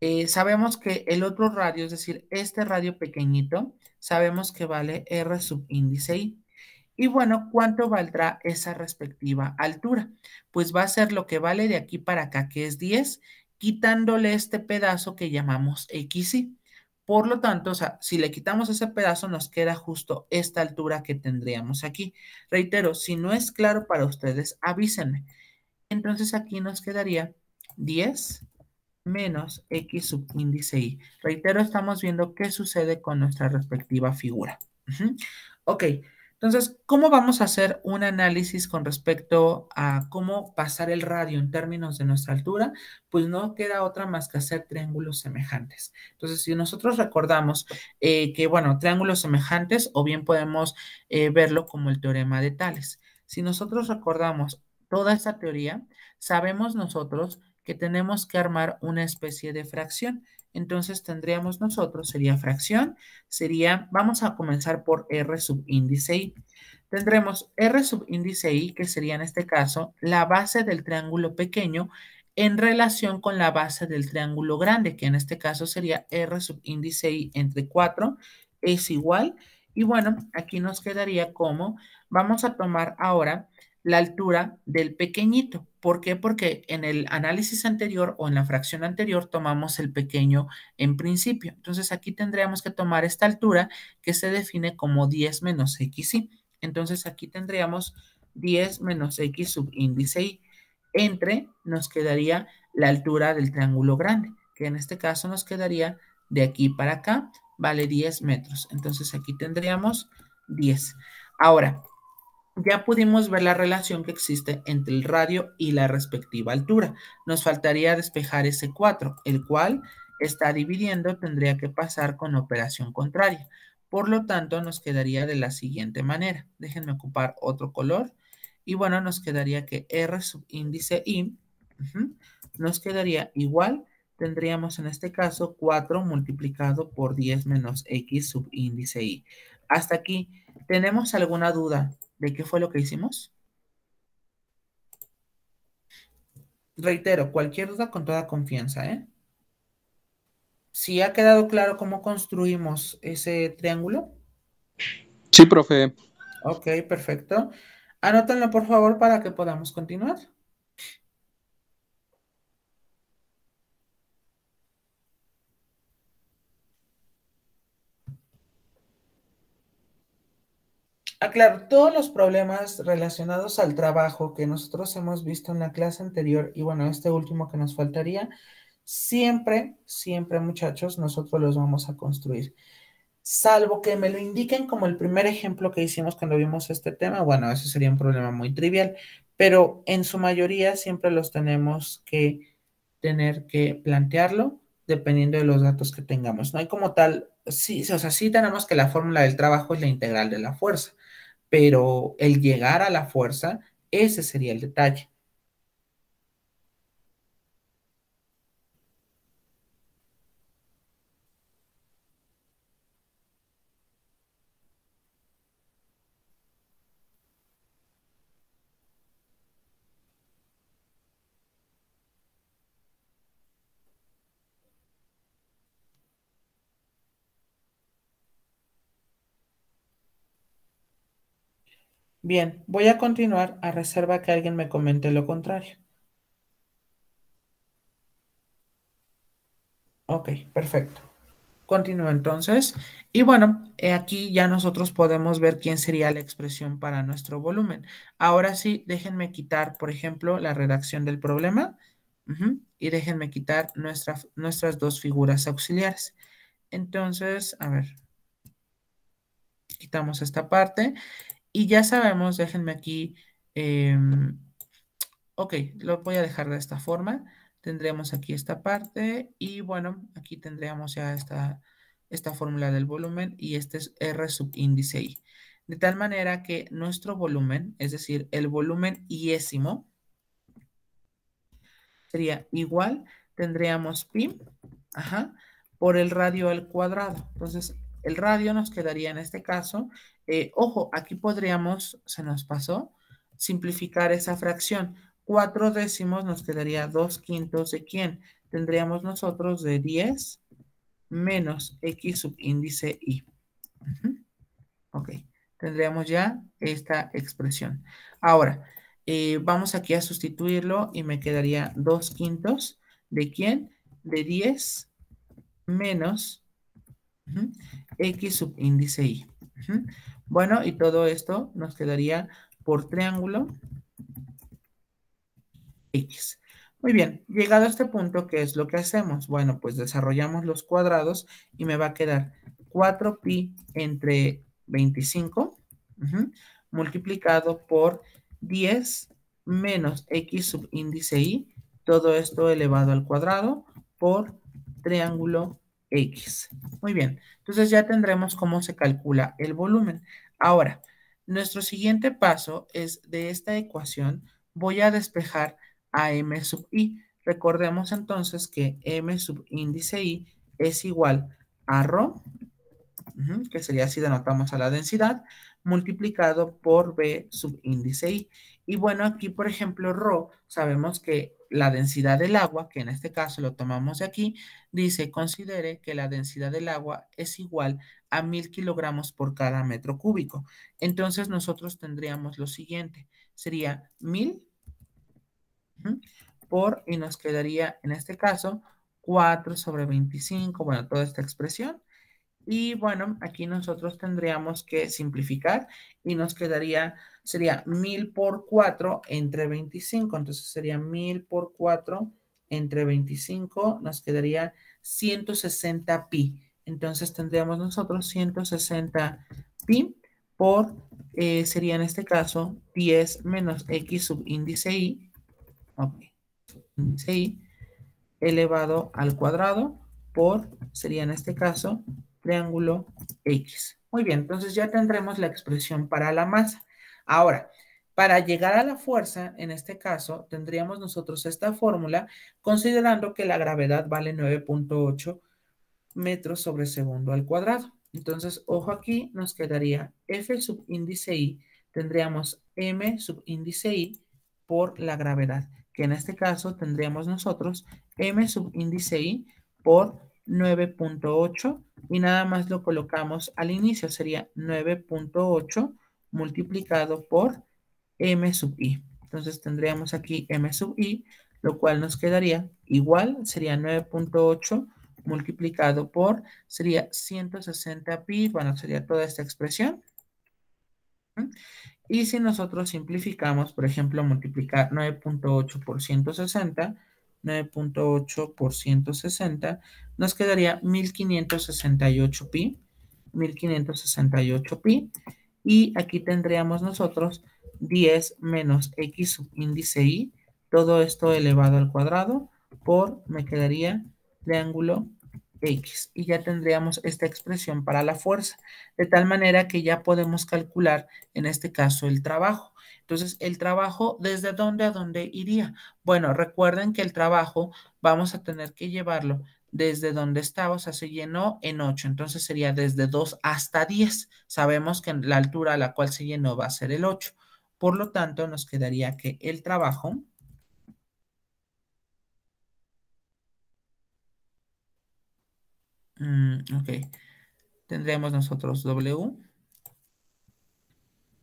eh, sabemos que el otro radio, es decir, este radio pequeñito, sabemos que vale R sub índice I. Y bueno, ¿cuánto valdrá esa respectiva altura? Pues va a ser lo que vale de aquí para acá, que es 10, quitándole este pedazo que llamamos XY. Por lo tanto, o sea, si le quitamos ese pedazo, nos queda justo esta altura que tendríamos aquí. Reitero, si no es claro para ustedes, avísenme. Entonces aquí nos quedaría 10 menos X subíndice Y. Reitero, estamos viendo qué sucede con nuestra respectiva figura. Ok. Entonces, ¿cómo vamos a hacer un análisis con respecto a cómo pasar el radio en términos de nuestra altura? Pues no queda otra más que hacer triángulos semejantes. Entonces, si nosotros recordamos eh, que, bueno, triángulos semejantes, o bien podemos eh, verlo como el teorema de Tales. Si nosotros recordamos toda esta teoría, sabemos nosotros que tenemos que armar una especie de fracción entonces tendríamos nosotros, sería fracción, sería, vamos a comenzar por R sub índice I. Tendremos R sub índice I, que sería en este caso la base del triángulo pequeño en relación con la base del triángulo grande, que en este caso sería R sub índice I entre 4 es igual. Y bueno, aquí nos quedaría como, vamos a tomar ahora la altura del pequeñito. ¿Por qué? Porque en el análisis anterior o en la fracción anterior tomamos el pequeño en principio. Entonces aquí tendríamos que tomar esta altura que se define como 10 menos xy. Entonces aquí tendríamos 10 menos x sub índice y entre nos quedaría la altura del triángulo grande, que en este caso nos quedaría de aquí para acá, vale 10 metros. Entonces aquí tendríamos 10. Ahora, ya pudimos ver la relación que existe entre el radio y la respectiva altura. Nos faltaría despejar ese 4, el cual está dividiendo tendría que pasar con operación contraria. Por lo tanto, nos quedaría de la siguiente manera. Déjenme ocupar otro color. Y bueno, nos quedaría que R índice I nos quedaría igual. Tendríamos en este caso 4 multiplicado por 10 menos X índice I. Hasta aquí, ¿tenemos alguna duda de qué fue lo que hicimos? Reitero, cualquier duda con toda confianza, ¿eh? Si ha quedado claro cómo construimos ese triángulo. Sí, profe. Ok, perfecto. Anótenlo, por favor, para que podamos continuar. aclarar todos los problemas relacionados al trabajo que nosotros hemos visto en la clase anterior y bueno, este último que nos faltaría, siempre, siempre muchachos, nosotros los vamos a construir. Salvo que me lo indiquen como el primer ejemplo que hicimos cuando vimos este tema, bueno, ese sería un problema muy trivial, pero en su mayoría siempre los tenemos que tener que plantearlo dependiendo de los datos que tengamos. No hay como tal, sí, o sea, sí tenemos que la fórmula del trabajo es la integral de la fuerza, pero el llegar a la fuerza, ese sería el detalle. Bien, voy a continuar a reserva que alguien me comente lo contrario. Ok, perfecto. Continúo entonces. Y bueno, eh, aquí ya nosotros podemos ver quién sería la expresión para nuestro volumen. Ahora sí, déjenme quitar, por ejemplo, la redacción del problema. y déjenme quitar nuestras dos figuras auxiliares. Entonces, a ver. Quitamos esta parte. Y ya sabemos, déjenme aquí, em, ok, lo voy a dejar de esta forma. Tendremos aquí esta parte y bueno, aquí tendríamos ya esta, esta fórmula del volumen y este es R índice I. De tal manera que nuestro volumen, es decir, el volumen iésimo, sería igual, tendríamos pi, ajá, por el radio al cuadrado. Entonces, el radio nos quedaría en este caso. Eh, ojo, aquí podríamos, se nos pasó, simplificar esa fracción. Cuatro décimos nos quedaría dos quintos de quién. Tendríamos nosotros de 10 menos x subíndice y. Ok, tendríamos ya esta expresión. Ahora, eh, vamos aquí a sustituirlo y me quedaría dos quintos de quién? De 10 menos X subíndice Y. Bueno, y todo esto nos quedaría por triángulo X. Muy bien, llegado a este punto, ¿qué es lo que hacemos? Bueno, pues desarrollamos los cuadrados y me va a quedar 4pi entre 25 multiplicado por 10 menos x subíndice y, todo esto elevado al cuadrado por triángulo X. Muy bien, entonces ya tendremos cómo se calcula el volumen. Ahora, nuestro siguiente paso es de esta ecuación voy a despejar a M sub i. Recordemos entonces que M sub índice i es igual a rho, que sería si denotamos a la densidad, multiplicado por B sub índice i. Y bueno, aquí, por ejemplo, Rho, sabemos que la densidad del agua, que en este caso lo tomamos de aquí, dice, considere que la densidad del agua es igual a 1000 kilogramos por cada metro cúbico. Entonces nosotros tendríamos lo siguiente, sería 1000 por, y nos quedaría en este caso 4 sobre 25, bueno, toda esta expresión. Y bueno, aquí nosotros tendríamos que simplificar y nos quedaría sería 1000 por 4 entre 25. Entonces sería 1000 por 4 entre 25 nos quedaría 160 pi. Entonces tendríamos nosotros 160 pi por, eh, sería en este caso 10 menos x sub índice i, okay, índice i elevado al cuadrado por, sería en este caso, triángulo x. Muy bien, entonces ya tendremos la expresión para la masa. Ahora, para llegar a la fuerza, en este caso, tendríamos nosotros esta fórmula considerando que la gravedad vale 9.8 metros sobre segundo al cuadrado. Entonces, ojo aquí, nos quedaría F sub índice I, tendríamos M sub índice I por la gravedad, que en este caso tendríamos nosotros M sub índice I por 9.8 y nada más lo colocamos al inicio, sería 9.8 multiplicado por m sub i. Entonces tendríamos aquí m sub i, lo cual nos quedaría igual, sería 9.8 multiplicado por, sería 160 pi, bueno, sería toda esta expresión. Y si nosotros simplificamos, por ejemplo, multiplicar 9.8 por 160, 9.8 por 160, nos quedaría 1568 pi, 1568 pi, y aquí tendríamos nosotros 10 menos x índice y, todo esto elevado al cuadrado, por, me quedaría triángulo x. Y ya tendríamos esta expresión para la fuerza, de tal manera que ya podemos calcular, en este caso, el trabajo. Entonces, el trabajo, ¿desde dónde a dónde iría? Bueno, recuerden que el trabajo vamos a tener que llevarlo desde donde estaba, o sea, se llenó en 8, entonces sería desde 2 hasta 10. Sabemos que la altura a la cual se llenó va a ser el 8, por lo tanto nos quedaría que el trabajo mm, ok, tendríamos nosotros W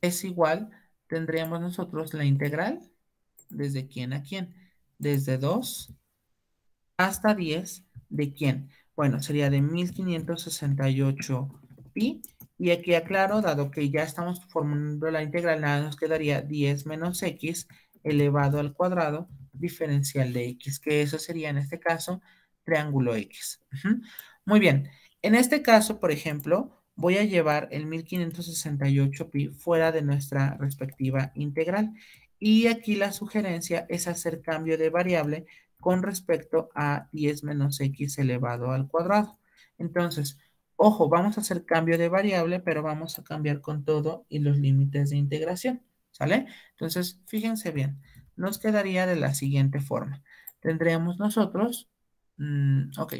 es igual, tendríamos nosotros la integral desde quién a quién, desde 2 hasta 10 ¿De quién? Bueno, sería de 1568 pi. Y aquí aclaro, dado que ya estamos formando la integral, nada nos quedaría 10 menos x elevado al cuadrado diferencial de x, que eso sería en este caso triángulo x. Muy bien, en este caso, por ejemplo, voy a llevar el 1568 pi fuera de nuestra respectiva integral. Y aquí la sugerencia es hacer cambio de variable con respecto a 10 menos x elevado al cuadrado. Entonces, ojo, vamos a hacer cambio de variable, pero vamos a cambiar con todo y los límites de integración, ¿sale? Entonces, fíjense bien, nos quedaría de la siguiente forma. Tendríamos nosotros, mm, ok,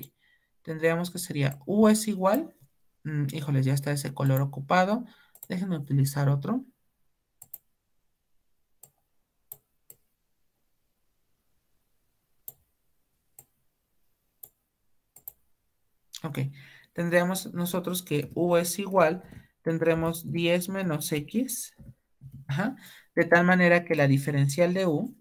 tendríamos que sería u es igual, mm, híjoles, ya está ese color ocupado, déjenme utilizar otro. Ok, tendríamos nosotros que U es igual, tendremos 10 menos X, de tal manera que la diferencial de U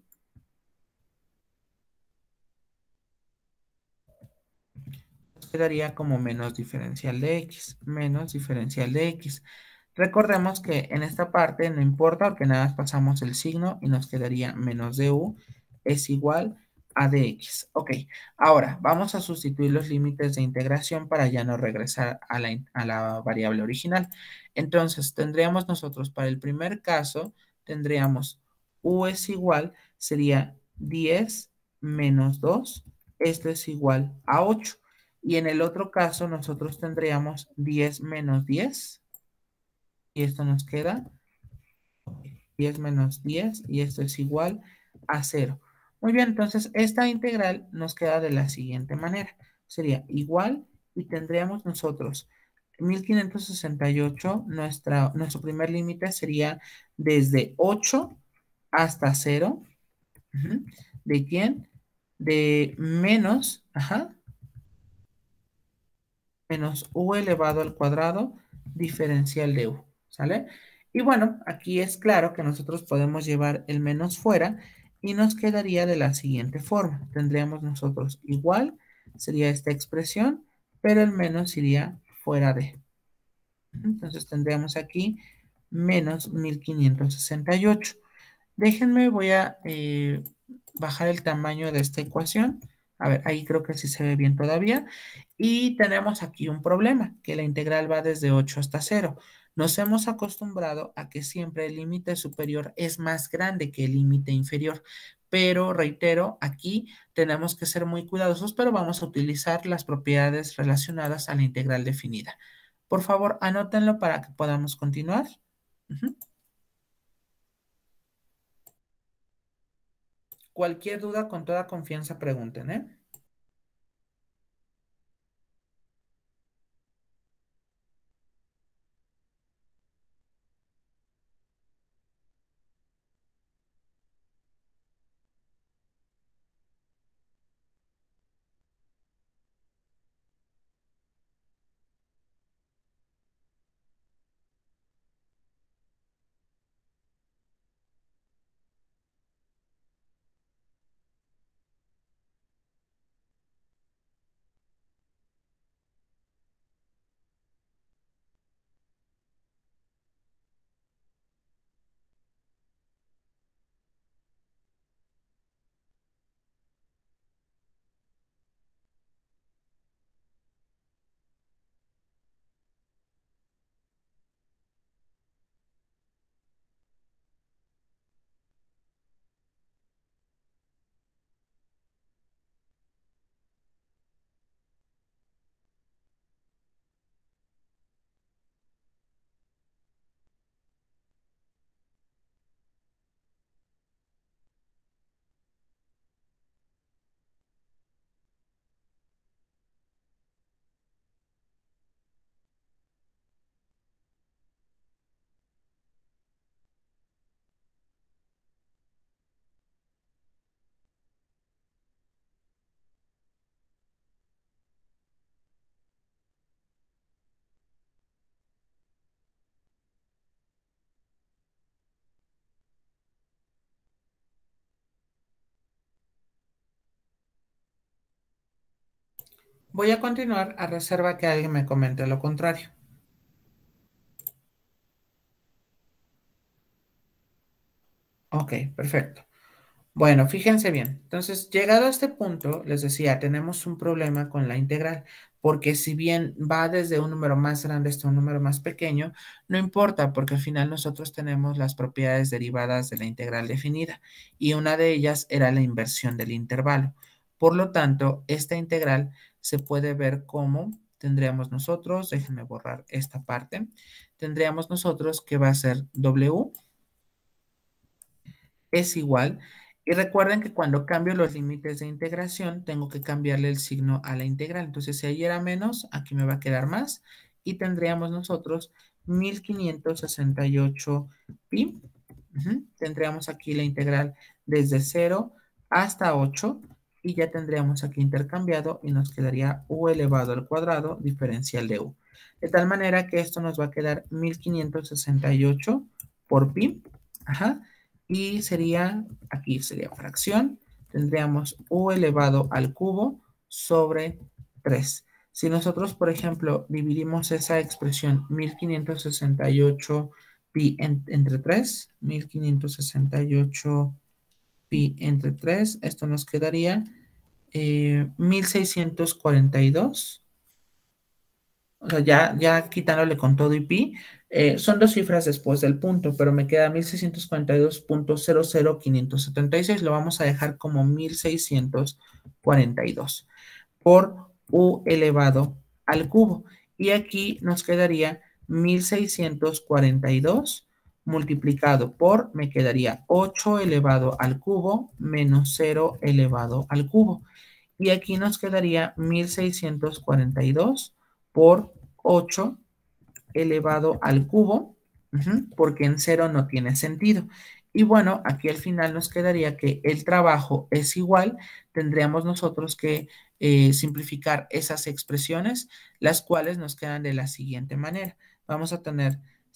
quedaría como menos diferencial de X, menos diferencial de X. Recordemos que en esta parte no importa, porque nada más pasamos el signo y nos quedaría menos de U es igual a de x. Ok, ahora vamos a sustituir los límites de integración para ya no regresar a la, a la variable original. Entonces tendríamos nosotros para el primer caso, tendríamos u es igual, sería 10 menos 2, esto es igual a 8. Y en el otro caso nosotros tendríamos 10 menos 10, y esto nos queda 10 menos 10, y esto es igual a 0. Muy bien, entonces esta integral nos queda de la siguiente manera. Sería igual y tendríamos nosotros 1568, nuestro primer límite sería desde 8 hasta 0. ¿De quién? De menos, ajá, menos u elevado al cuadrado diferencial de u, ¿sale? Y bueno, aquí es claro que nosotros podemos llevar el menos fuera y nos quedaría de la siguiente forma. Tendríamos nosotros igual, sería esta expresión, pero el menos iría fuera de. Entonces tendríamos aquí menos 1568. Déjenme, voy a eh, bajar el tamaño de esta ecuación. A ver, ahí creo que sí se ve bien todavía. Y tenemos aquí un problema, que la integral va desde 8 hasta 0. Nos hemos acostumbrado a que siempre el límite superior es más grande que el límite inferior, pero reitero, aquí tenemos que ser muy cuidadosos, pero vamos a utilizar las propiedades relacionadas a la integral definida. Por favor, anótenlo para que podamos continuar. Cualquier duda, con toda confianza, pregunten, ¿eh? Voy a continuar a reserva que alguien me comente lo contrario. Ok, perfecto. Bueno, fíjense bien. Entonces, llegado a este punto, les decía, tenemos un problema con la integral, porque si bien va desde un número más grande hasta un número más pequeño, no importa, porque al final nosotros tenemos las propiedades derivadas de la integral definida, y una de ellas era la inversión del intervalo. Por lo tanto, esta integral se puede ver cómo tendríamos nosotros, déjenme borrar esta parte, tendríamos nosotros que va a ser W es igual. Y recuerden que cuando cambio los límites de integración, tengo que cambiarle el signo a la integral. Entonces, si ahí era menos, aquí me va a quedar más. Y tendríamos nosotros 1568 pi. Tendríamos aquí la integral desde 0 hasta 8 y ya tendríamos aquí intercambiado y nos quedaría u elevado al cuadrado diferencial de u. De tal manera que esto nos va a quedar 1568 por pi. Ajá, y sería, aquí sería fracción, tendríamos u elevado al cubo sobre 3. Si nosotros, por ejemplo, dividimos esa expresión 1568 pi entre 3, 1568 pi entre 3, esto nos quedaría 1642. Eh, o sea, ya, ya quitándole con todo y pi, eh, son dos cifras después del punto, pero me queda 1642.00576, lo vamos a dejar como 1642 por u elevado al cubo. Y aquí nos quedaría 1642 multiplicado por, me quedaría 8 elevado al cubo menos 0 elevado al cubo. Y aquí nos quedaría 1642 por 8 elevado al cubo, porque en 0 no tiene sentido. Y bueno, aquí al final nos quedaría que el trabajo es igual, tendríamos nosotros que eh, simplificar esas expresiones, las cuales nos quedan de la siguiente manera. Vamos a tener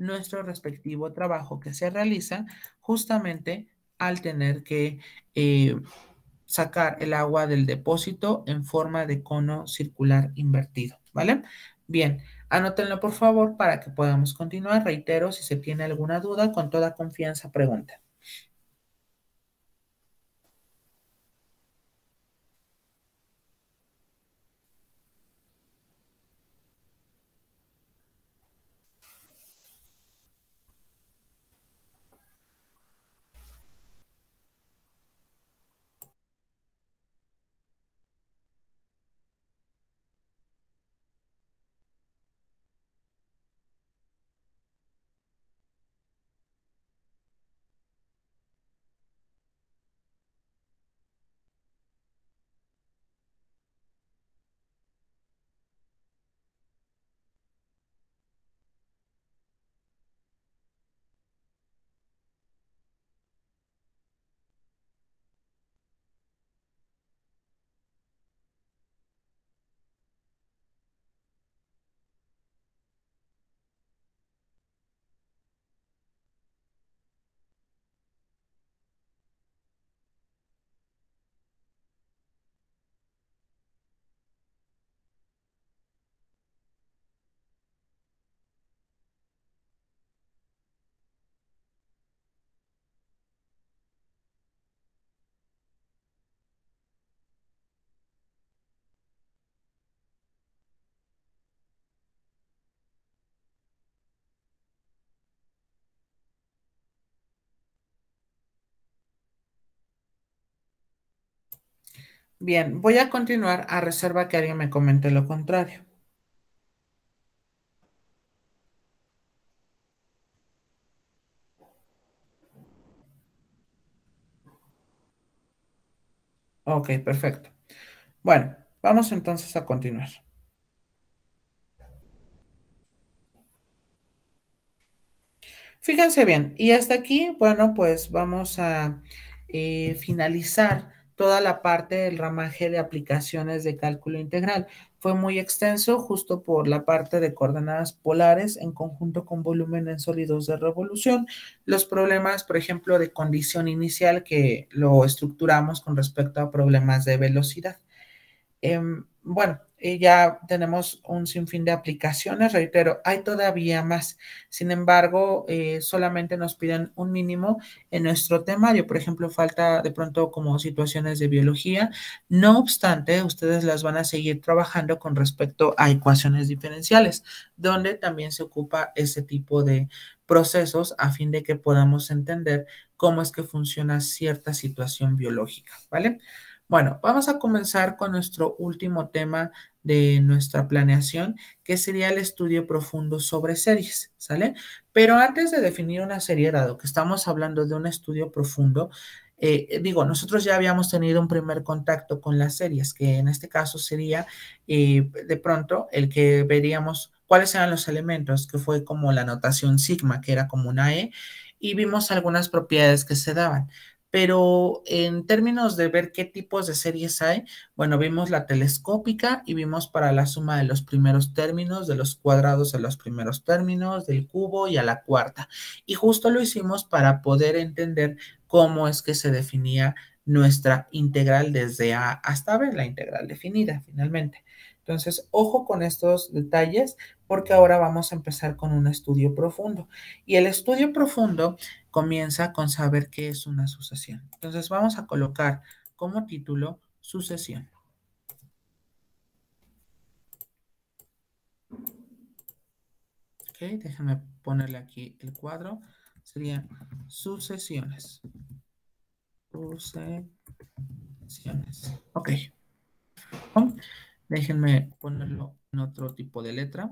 nuestro respectivo trabajo que se realiza justamente al tener que eh, sacar el agua del depósito en forma de cono circular invertido, ¿vale? Bien, anótenlo por favor para que podamos continuar. Reitero, si se tiene alguna duda, con toda confianza pregunta. Bien, voy a continuar a reserva que alguien me comente lo contrario. Ok, perfecto. Bueno, vamos entonces a continuar. Fíjense bien, y hasta aquí, bueno, pues vamos a eh, finalizar toda la parte del ramaje de aplicaciones de cálculo integral. Fue muy extenso justo por la parte de coordenadas polares en conjunto con volumen en sólidos de revolución, los problemas, por ejemplo, de condición inicial que lo estructuramos con respecto a problemas de velocidad. Em, bueno, ya tenemos un sinfín de aplicaciones, reitero, hay todavía más. Sin embargo, eh, solamente nos piden un mínimo en nuestro temario. Por ejemplo, falta de pronto como situaciones de biología. No obstante, ustedes las van a seguir trabajando con respecto a ecuaciones diferenciales, donde también se ocupa ese tipo de procesos a fin de que podamos entender cómo es que funciona cierta situación biológica, ¿vale? Bueno, vamos a comenzar con nuestro último tema de nuestra planeación, que sería el estudio profundo sobre series, ¿sale? Pero antes de definir una serie, dado que estamos hablando de un estudio profundo, eh, digo, nosotros ya habíamos tenido un primer contacto con las series, que en este caso sería eh, de pronto el que veríamos cuáles eran los elementos, que fue como la notación sigma, que era como una E, y vimos algunas propiedades que se daban pero en términos de ver qué tipos de series hay, bueno, vimos la telescópica y vimos para la suma de los primeros términos, de los cuadrados a los primeros términos, del cubo y a la cuarta. Y justo lo hicimos para poder entender cómo es que se definía nuestra integral desde A hasta B, la integral definida finalmente. Entonces, ojo con estos detalles porque ahora vamos a empezar con un estudio profundo. Y el estudio profundo comienza con saber qué es una sucesión. Entonces vamos a colocar como título sucesión. Ok, déjenme ponerle aquí el cuadro. Serían sucesiones. Sucesiones. Ok. Déjenme ponerlo en otro tipo de letra.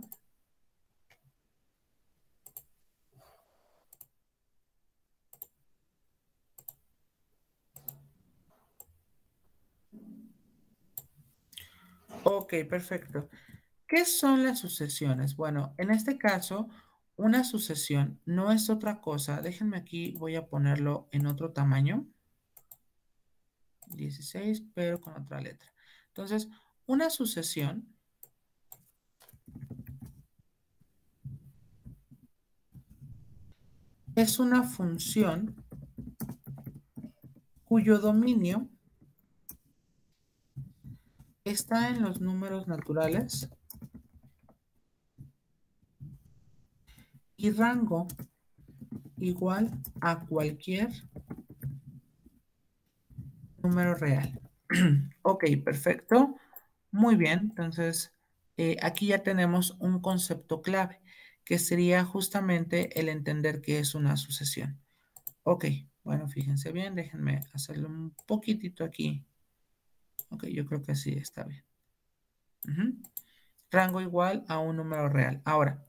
Ok, perfecto. ¿Qué son las sucesiones? Bueno, en este caso, una sucesión no es otra cosa. Déjenme aquí, voy a ponerlo en otro tamaño. 16, pero con otra letra. Entonces, una sucesión es una función cuyo dominio está en los números naturales. Y rango igual a cualquier número real. ok, perfecto. Muy bien, entonces eh, aquí ya tenemos un concepto clave, que sería justamente el entender que es una sucesión. Ok, bueno, fíjense bien, déjenme hacerlo un poquitito aquí Ok, yo creo que así está bien. Rango igual a un número real. Ahora,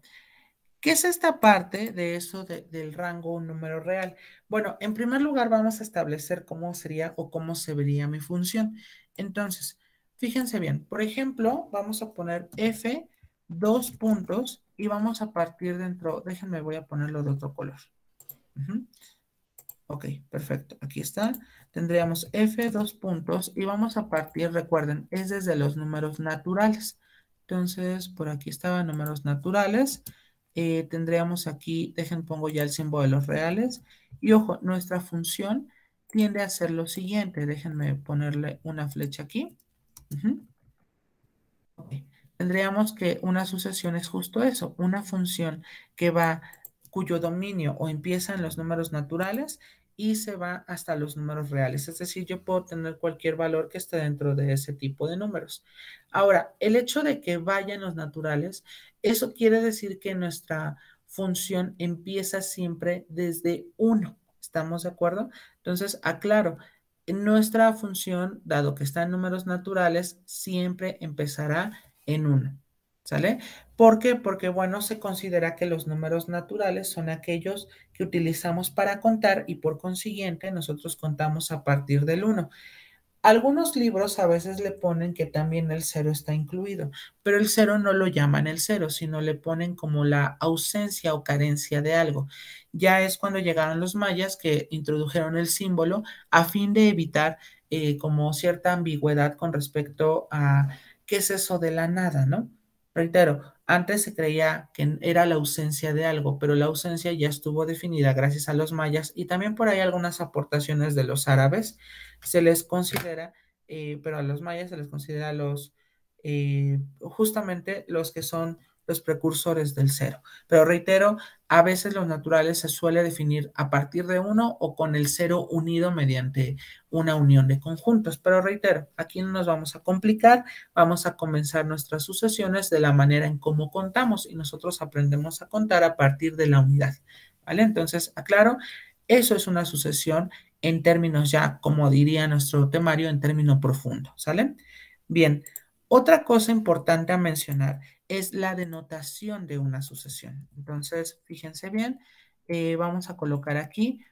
¿qué es esta parte de eso del rango un número real? Bueno, en primer lugar vamos a establecer cómo sería o cómo se vería mi función. Entonces, fíjense bien. Por ejemplo, vamos a poner f dos puntos y vamos a partir dentro. Déjenme, voy a ponerlo de otro color. Ok, perfecto. Aquí está. Tendríamos F dos puntos y vamos a partir, recuerden, es desde los números naturales. Entonces, por aquí estaba números naturales. Eh, tendríamos aquí, dejen, pongo ya el símbolo de los reales. Y ojo, nuestra función tiende a ser lo siguiente. Déjenme ponerle una flecha aquí. Tendríamos que una sucesión es justo eso, una función que va cuyo dominio o empieza en los números naturales y se va hasta los números reales. Es decir, yo puedo tener cualquier valor que esté dentro de ese tipo de números. Ahora, el hecho de que vayan los naturales, eso quiere decir que nuestra función empieza siempre desde 1. ¿Estamos de acuerdo? Entonces, aclaro, nuestra función, dado que está en números naturales, siempre empezará en 1. ¿Sale? ¿Por qué? Porque, bueno, se considera que los números naturales son aquellos que utilizamos para contar y por consiguiente nosotros contamos a partir del 1. Algunos libros a veces le ponen que también el cero está incluido, pero el cero no lo llaman el cero, sino le ponen como la ausencia o carencia de algo. Ya es cuando llegaron los mayas que introdujeron el símbolo a fin de evitar eh, como cierta ambigüedad con respecto a qué es eso de la nada, ¿no? Reitero, antes se creía que era la ausencia de algo, pero la ausencia ya estuvo definida gracias a los mayas y también por ahí algunas aportaciones de los árabes. Se les considera, eh, pero a los mayas se les considera los, eh, justamente los que son los precursores del cero. Pero reitero, a veces los naturales se suele definir a partir de uno o con el cero unido mediante una unión de conjuntos. Pero reitero, aquí no nos vamos a complicar, vamos a comenzar nuestras sucesiones de la manera en cómo contamos y nosotros aprendemos a contar a partir de la unidad. ¿Vale? Entonces, aclaro, eso es una sucesión en términos ya, como diría nuestro temario, en término profundo, ¿sale? Bien, otra cosa importante a mencionar es la denotación de una sucesión. Entonces, fíjense bien, eh, vamos a colocar aquí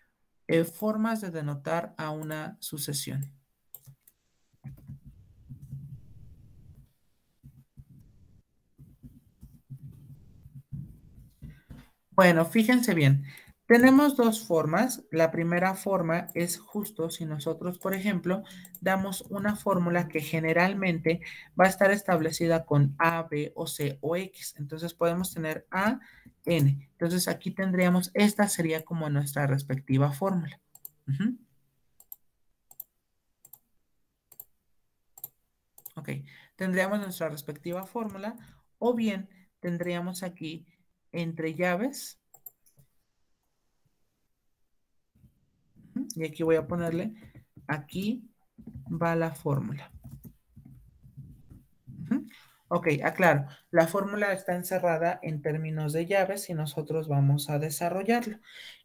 eh, formas de denotar a una sucesión. Bueno, fíjense bien, tenemos dos formas. La primera forma es justo si nosotros, por ejemplo, damos una fórmula que generalmente va a estar establecida con A, B o C o X. Entonces podemos tener A, N. Entonces aquí tendríamos, esta sería como nuestra respectiva fórmula. Ok, tendríamos nuestra respectiva fórmula o bien tendríamos aquí entre llaves y aquí voy a ponerle, aquí va la fórmula. Ok, aclaro, la fórmula está encerrada en términos de llaves y nosotros vamos a desarrollarlo.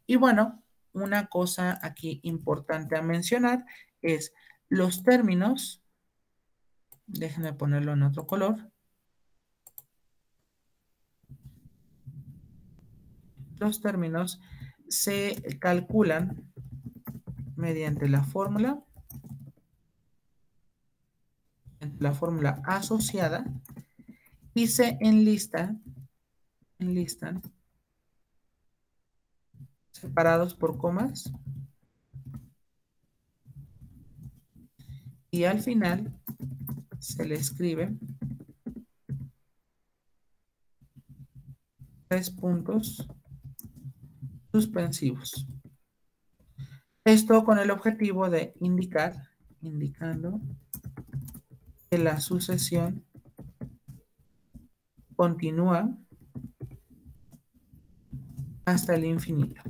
Y bueno, una cosa aquí importante a mencionar es los términos, déjenme ponerlo en otro color, los términos se calculan mediante la fórmula la fórmula asociada y se enlista enlistan separados por comas y al final se le escribe tres puntos suspensivos. Esto con el objetivo de indicar, indicando que la sucesión continúa hasta el infinito.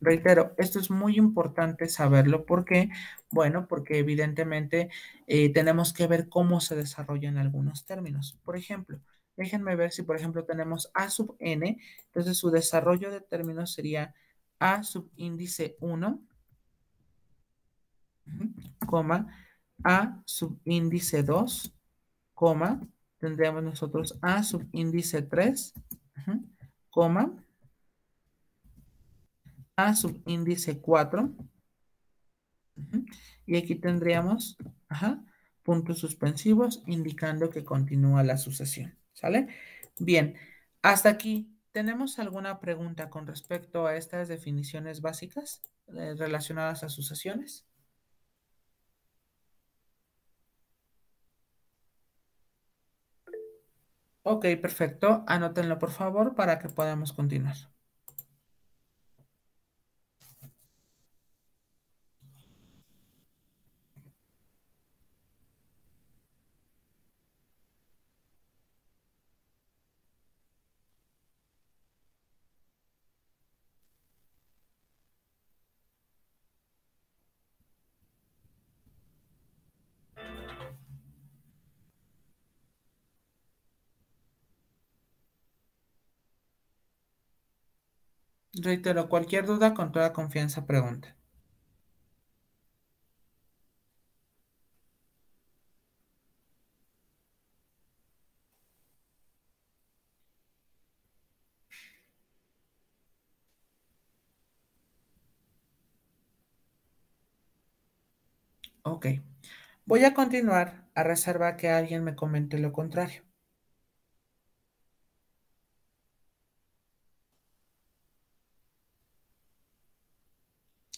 Reitero, esto es muy importante saberlo porque, bueno, porque evidentemente eh, tenemos que ver cómo se desarrollan algunos términos. Por ejemplo, déjenme ver si, por ejemplo, tenemos A sub n, entonces su desarrollo de términos sería A sub índice 1 coma, A subíndice 2, coma, tendríamos nosotros A subíndice 3, coma, A subíndice 4, y aquí tendríamos puntos suspensivos indicando que continúa la sucesión, ¿sale? Bien, hasta aquí. ¿Tenemos alguna pregunta con respecto a estas definiciones básicas eh, relacionadas a sucesiones? Ok, perfecto. Anótenlo, por favor, para que podamos continuar. Reitero, cualquier duda con toda confianza pregunta. Ok. Voy a continuar a reserva que alguien me comente lo contrario.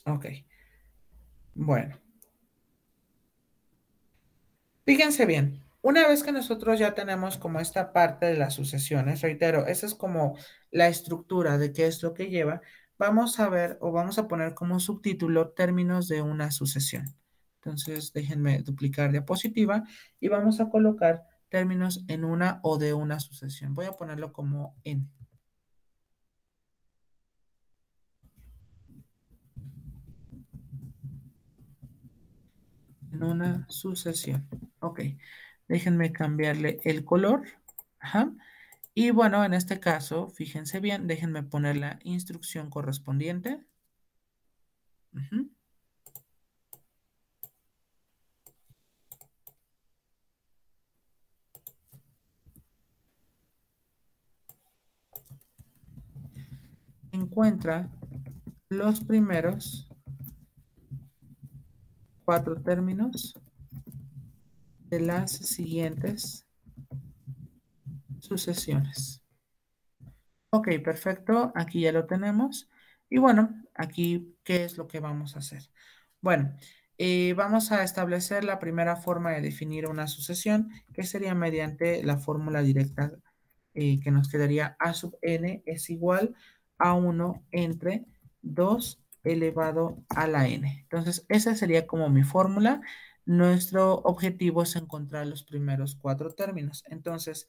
Ok. Bueno. Fíjense bien, una vez que nosotros ya tenemos como esta parte de las sucesiones, reitero, esa es como la estructura de qué es lo que lleva, vamos a ver o vamos a poner como subtítulo términos de una sucesión. Entonces, déjenme duplicar diapositiva y vamos a colocar términos en una o de una sucesión. Voy a ponerlo como n. una sucesión. Ok, déjenme cambiarle el color. Ajá. Y bueno, en este caso, fíjense bien, déjenme poner la instrucción correspondiente. Encuentra los primeros cuatro términos de las siguientes sucesiones. Ok, perfecto. Aquí ya lo tenemos. Y bueno, aquí, ¿qué es lo que vamos a hacer? Bueno, eh, vamos a establecer la primera forma de definir una sucesión, que sería mediante la fórmula directa eh, que nos quedaría A sub n es igual a 1 entre 2 elevado a la n. Entonces, esa sería como mi fórmula. Nuestro objetivo es encontrar los primeros cuatro términos. Entonces,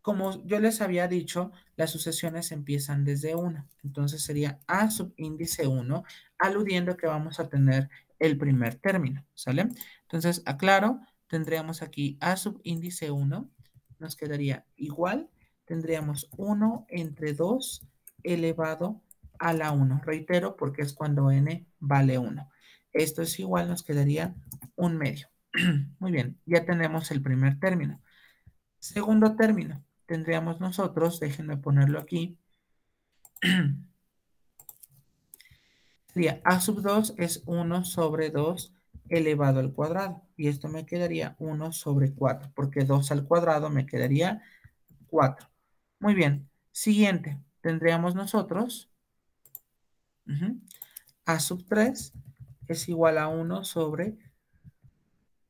como yo les había dicho, las sucesiones empiezan desde 1. Entonces sería A índice 1, aludiendo que vamos a tener el primer término, ¿sale? Entonces, aclaro, tendríamos aquí A índice 1, nos quedaría igual, tendríamos 1 entre 2 elevado a la 1. Reitero porque es cuando n vale 1. Esto es igual, nos quedaría un medio. Muy bien, ya tenemos el primer término. Segundo término, tendríamos nosotros, déjenme ponerlo aquí, sería a sub 2 es 1 sobre 2 elevado al cuadrado. Y esto me quedaría 1 sobre 4, porque 2 al cuadrado me quedaría 4. Muy bien, siguiente, tendríamos nosotros a sub 3 es igual a 1 sobre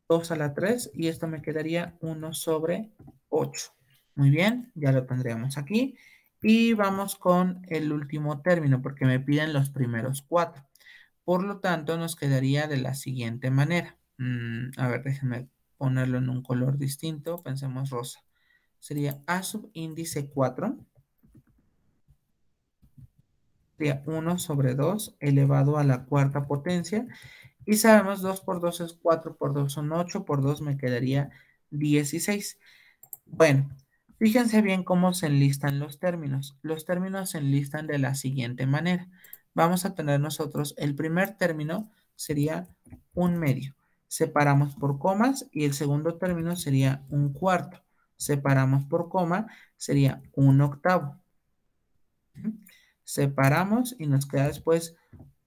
2 a la 3 y esto me quedaría 1 sobre 8. Muy bien, ya lo tendríamos aquí. Y vamos con el último término porque me piden los primeros 4. Por lo tanto, nos quedaría de la siguiente manera. Mm, a ver, déjenme ponerlo en un color distinto. Pensemos rosa. Sería A sub índice 4 sería 1 sobre 2 elevado a la cuarta potencia. Y sabemos 2 por 2 es 4 por 2 son 8, por 2 me quedaría 16. Bueno, fíjense bien cómo se enlistan los términos. Los términos se enlistan de la siguiente manera. Vamos a tener nosotros el primer término sería un medio. Separamos por comas y el segundo término sería un cuarto. Separamos por coma sería un octavo separamos y nos queda después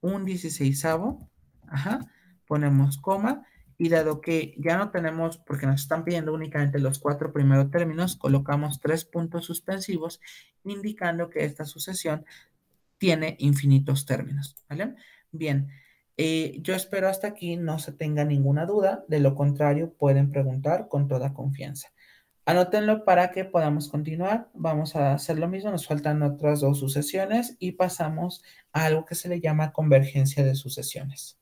un dieciséisavo, ajá, ponemos coma, y dado que ya no tenemos, porque nos están pidiendo únicamente los cuatro primeros términos, colocamos tres puntos suspensivos, indicando que esta sucesión tiene infinitos términos, ¿vale? Bien, eh, yo espero hasta aquí no se tenga ninguna duda, de lo contrario pueden preguntar con toda confianza. Anótenlo para que podamos continuar. Vamos a hacer lo mismo. Nos faltan otras dos sucesiones y pasamos a algo que se le llama convergencia de sucesiones.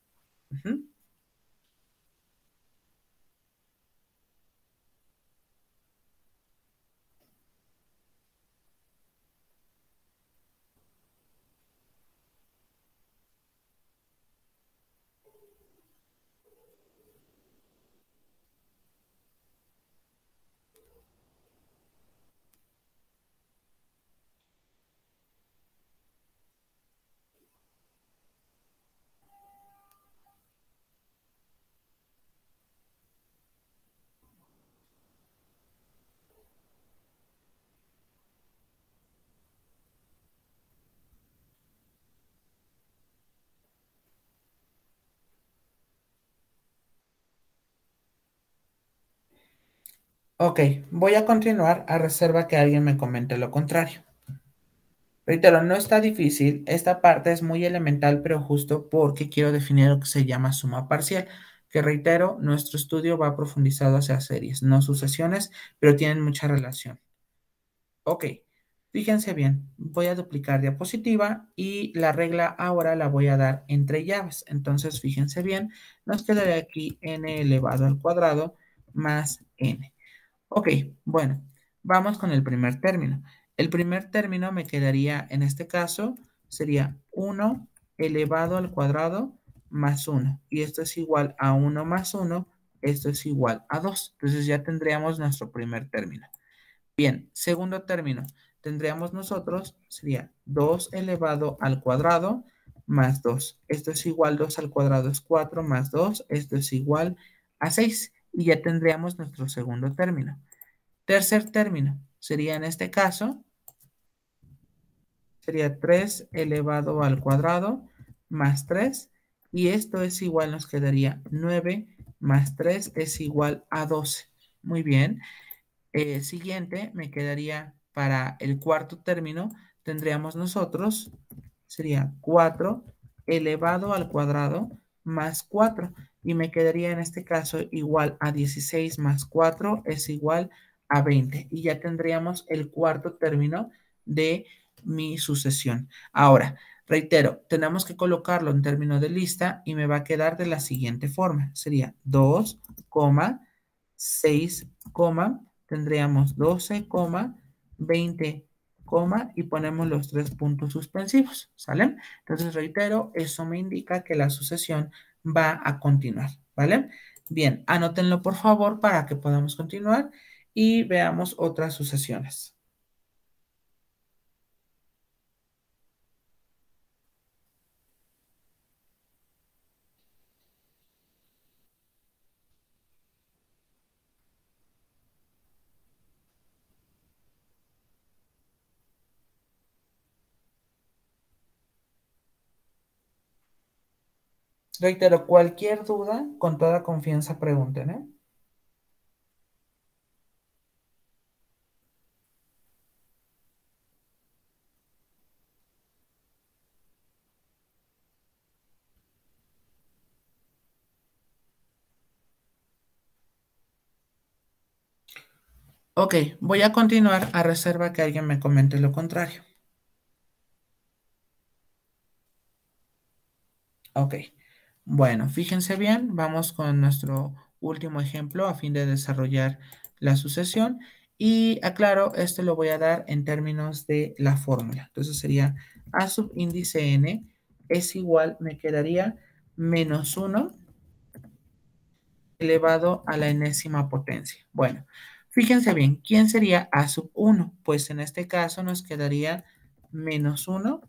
Ok, voy a continuar a reserva que alguien me comente lo contrario. Reitero, no está difícil, esta parte es muy elemental pero justo porque quiero definir lo que se llama suma parcial, que reitero, nuestro estudio va profundizado hacia series, no sucesiones, pero tienen mucha relación. Ok, fíjense bien, voy a duplicar diapositiva y la regla ahora la voy a dar entre llaves, entonces fíjense bien, nos quedaría aquí n elevado al cuadrado más n. Ok, bueno, vamos con el primer término. El primer término me quedaría, en este caso, sería 1 elevado al cuadrado más 1. Y esto es igual a 1 más 1, esto es igual a 2. Entonces ya tendríamos nuestro primer término. Bien, segundo término, tendríamos nosotros, sería 2 elevado al cuadrado más 2. Esto es igual, 2 al cuadrado es 4 más 2, esto es igual a 6 y ya tendríamos nuestro segundo término. Tercer término sería en este caso, sería 3 elevado al cuadrado más 3 y esto es igual, nos quedaría 9 más 3 es igual a 12. Muy bien. Eh, siguiente, me quedaría para el cuarto término, tendríamos nosotros, sería 4 elevado al cuadrado más 4 y me quedaría en este caso igual a 16 más 4 es igual a 20. Y ya tendríamos el cuarto término de mi sucesión. Ahora, reitero, tenemos que colocarlo en término de lista y me va a quedar de la siguiente forma. Sería 2, 6, tendríamos 12, 20, y ponemos los tres puntos suspensivos, ¿salen? Entonces, reitero, eso me indica que la sucesión va a continuar, ¿vale? Bien, anótenlo por favor para que podamos continuar y veamos otras sucesiones. Reitero, cualquier duda, con toda confianza pregunten, Ok, voy a continuar a reserva que alguien me comente lo contrario. Ok. Bueno, fíjense bien, vamos con nuestro último ejemplo a fin de desarrollar la sucesión. Y aclaro, esto lo voy a dar en términos de la fórmula. Entonces sería A sub índice n es igual, me quedaría menos 1 elevado a la enésima potencia. Bueno, fíjense bien, ¿quién sería A sub 1? Pues en este caso nos quedaría menos 1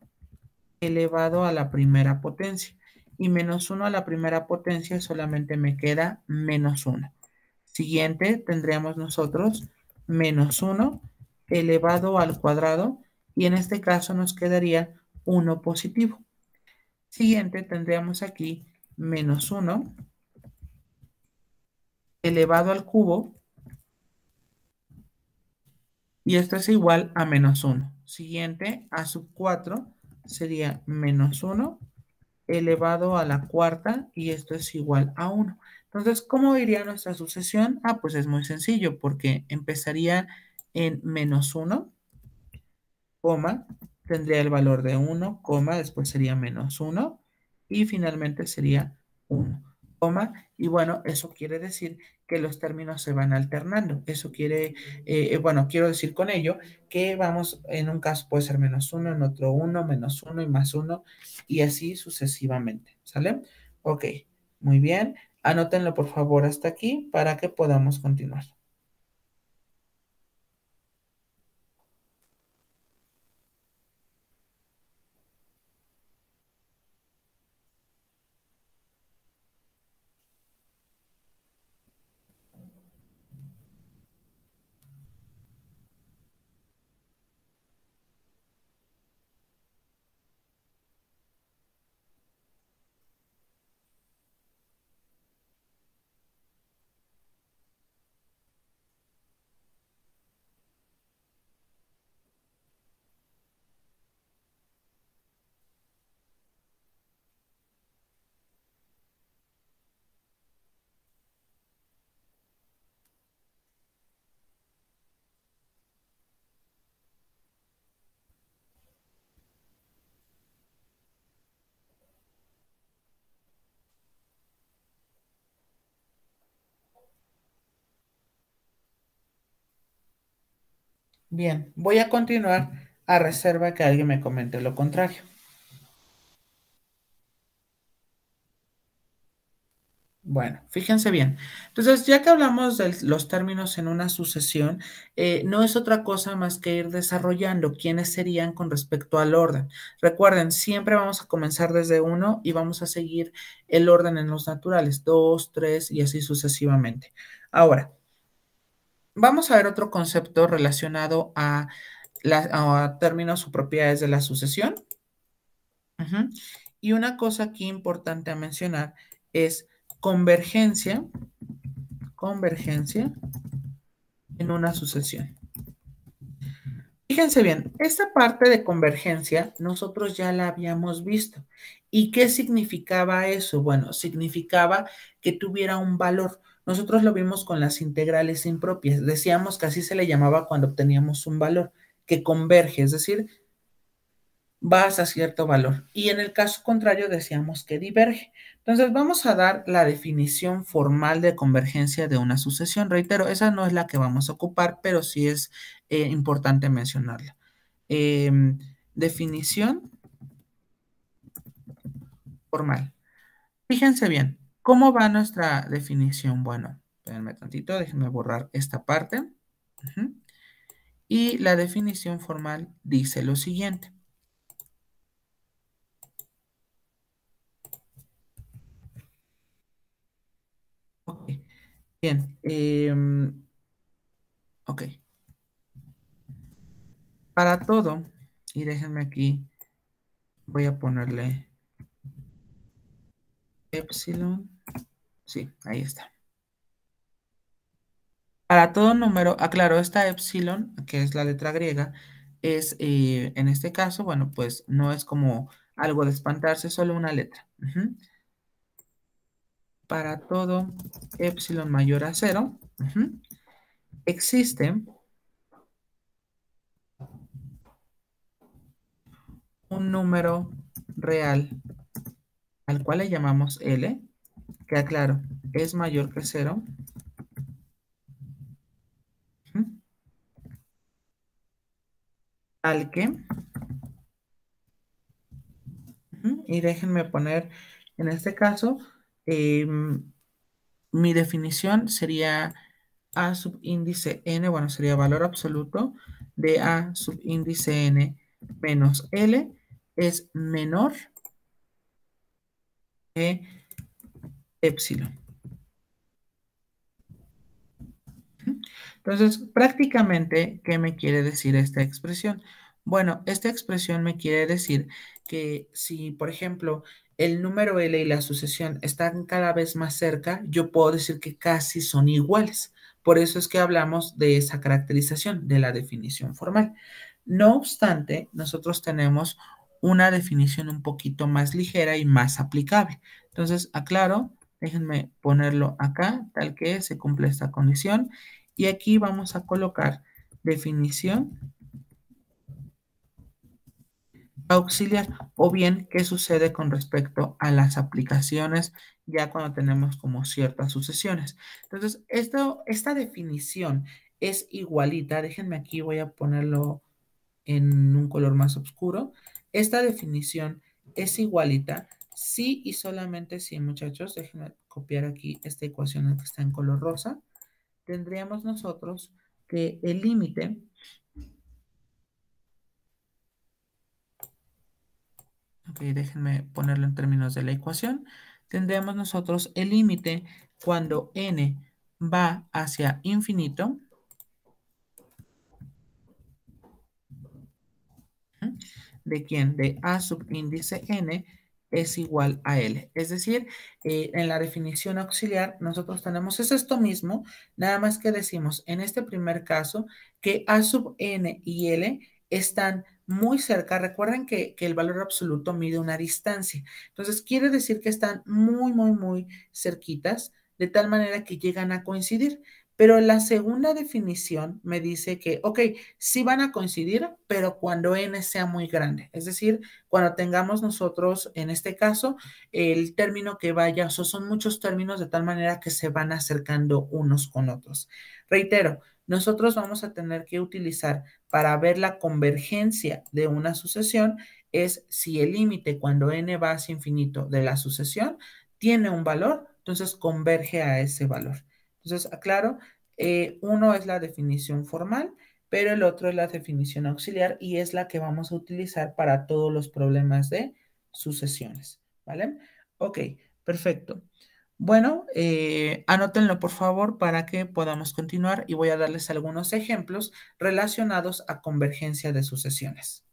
elevado a la primera potencia y menos 1 a la primera potencia solamente me queda menos 1. Siguiente tendríamos nosotros menos 1 elevado al cuadrado y en este caso nos quedaría 1 positivo. Siguiente tendríamos aquí menos 1 elevado al cubo y esto es igual a menos 1. Siguiente a sub 4 sería menos 1 elevado a la cuarta y esto es igual a 1. Entonces, ¿cómo iría nuestra sucesión? Ah, pues es muy sencillo porque empezaría en menos 1, tendría el valor de 1, coma, después sería menos 1 y finalmente sería 1 y bueno, eso quiere decir que los términos se van alternando. Eso quiere, eh, eh, bueno, quiero decir con ello que vamos, en un caso puede ser menos uno, en otro uno, menos uno y más uno, y así sucesivamente, ¿sale? Ok, muy bien. Anótenlo por favor hasta aquí para que podamos continuar. Bien, voy a continuar a reserva que alguien me comente lo contrario. Bueno, fíjense bien. Entonces, ya que hablamos de los términos en una sucesión, eh, no es otra cosa más que ir desarrollando quiénes serían con respecto al orden. Recuerden, siempre vamos a comenzar desde uno y vamos a seguir el orden en los naturales, dos, tres y así sucesivamente. Ahora, Vamos a ver otro concepto relacionado a, la, términos o propiedades de la sucesión. Y una cosa aquí importante a mencionar es convergencia, convergencia en una sucesión. Fíjense bien, esta parte de convergencia nosotros ya la habíamos visto. ¿Y qué significaba eso? Bueno, significaba que tuviera un valor. Nosotros lo vimos con las integrales impropias. Decíamos que así se le llamaba cuando obteníamos un valor que converge, es decir, vas a cierto valor. Y en el caso contrario decíamos que diverge. Entonces vamos a dar la definición formal de convergencia de una sucesión. Reitero, esa no es la que vamos a ocupar, pero sí es eh, importante mencionarla. Em, definición formal. Fíjense bien, ¿Cómo va nuestra definición? Bueno, espérenme tantito, déjenme borrar esta parte. Y la definición formal dice lo siguiente. Ok. Bien. Em, ok. Para todo, y déjenme aquí, voy a ponerle epsilon Sí, ahí está. Para todo número, aclaro, esta epsilon, que es la letra griega, es, eh, en este caso, bueno, pues no es como algo de espantarse, solo una letra. Para todo epsilon mayor a cero, existe un número real al cual le llamamos L, que aclaro, es mayor que cero tal que. Y déjenme poner, en este caso, em, mi definición sería A subíndice n, bueno, sería valor absoluto de A subíndice n menos L es menor que épsilon. Entonces, prácticamente, ¿qué me quiere decir esta expresión? Bueno, esta expresión me quiere decir que si, por ejemplo, el número L y la sucesión están cada vez más cerca, yo puedo decir que casi son iguales. Por eso es que hablamos de esa caracterización, de la definición formal. No obstante, nosotros tenemos una definición un poquito más ligera y más aplicable. Entonces, aclaro, Déjenme ponerlo acá, tal que se cumple esta condición. Y aquí vamos a colocar definición auxiliar o bien qué sucede con respecto a las aplicaciones ya cuando tenemos como ciertas sucesiones. Entonces, esto, esta definición es igualita. Déjenme aquí, voy a ponerlo en un color más oscuro. Esta definición es igualita Sí y solamente sí, muchachos. Déjenme copiar aquí esta ecuación que está en color rosa. Tendríamos nosotros que el límite Ok, déjenme ponerlo en términos de la ecuación. Tendríamos nosotros el límite cuando n va hacia infinito. ¿Mm? ¿De quién? De a sub índice n es igual a L. Es decir, eh, en la definición auxiliar nosotros tenemos, es esto mismo, nada más que decimos en este primer caso que A sub n y L están muy cerca. Recuerden que, que, el valor absoluto mide una distancia. Entonces, quiere decir que están muy, muy, muy cerquitas, de tal manera que llegan a coincidir. Pero la segunda definición me dice que, ok, sí van a coincidir, pero cuando n sea muy grande. Es decir, cuando tengamos nosotros, en este caso, el término que vaya, o son muchos términos de tal manera que se van acercando unos con otros. Reitero, nosotros vamos a tener que utilizar para ver la convergencia de una sucesión es si el límite cuando n va hacia infinito de la sucesión tiene un valor, entonces converge a ese valor. Entonces, aclaro, eh, uno es la definición formal, pero el otro es la definición auxiliar y es la que vamos a utilizar para todos los problemas de sucesiones, ¿vale? Ok, perfecto. Bueno, eh, anótenlo por favor para que podamos continuar y voy a darles algunos ejemplos relacionados a convergencia de sucesiones.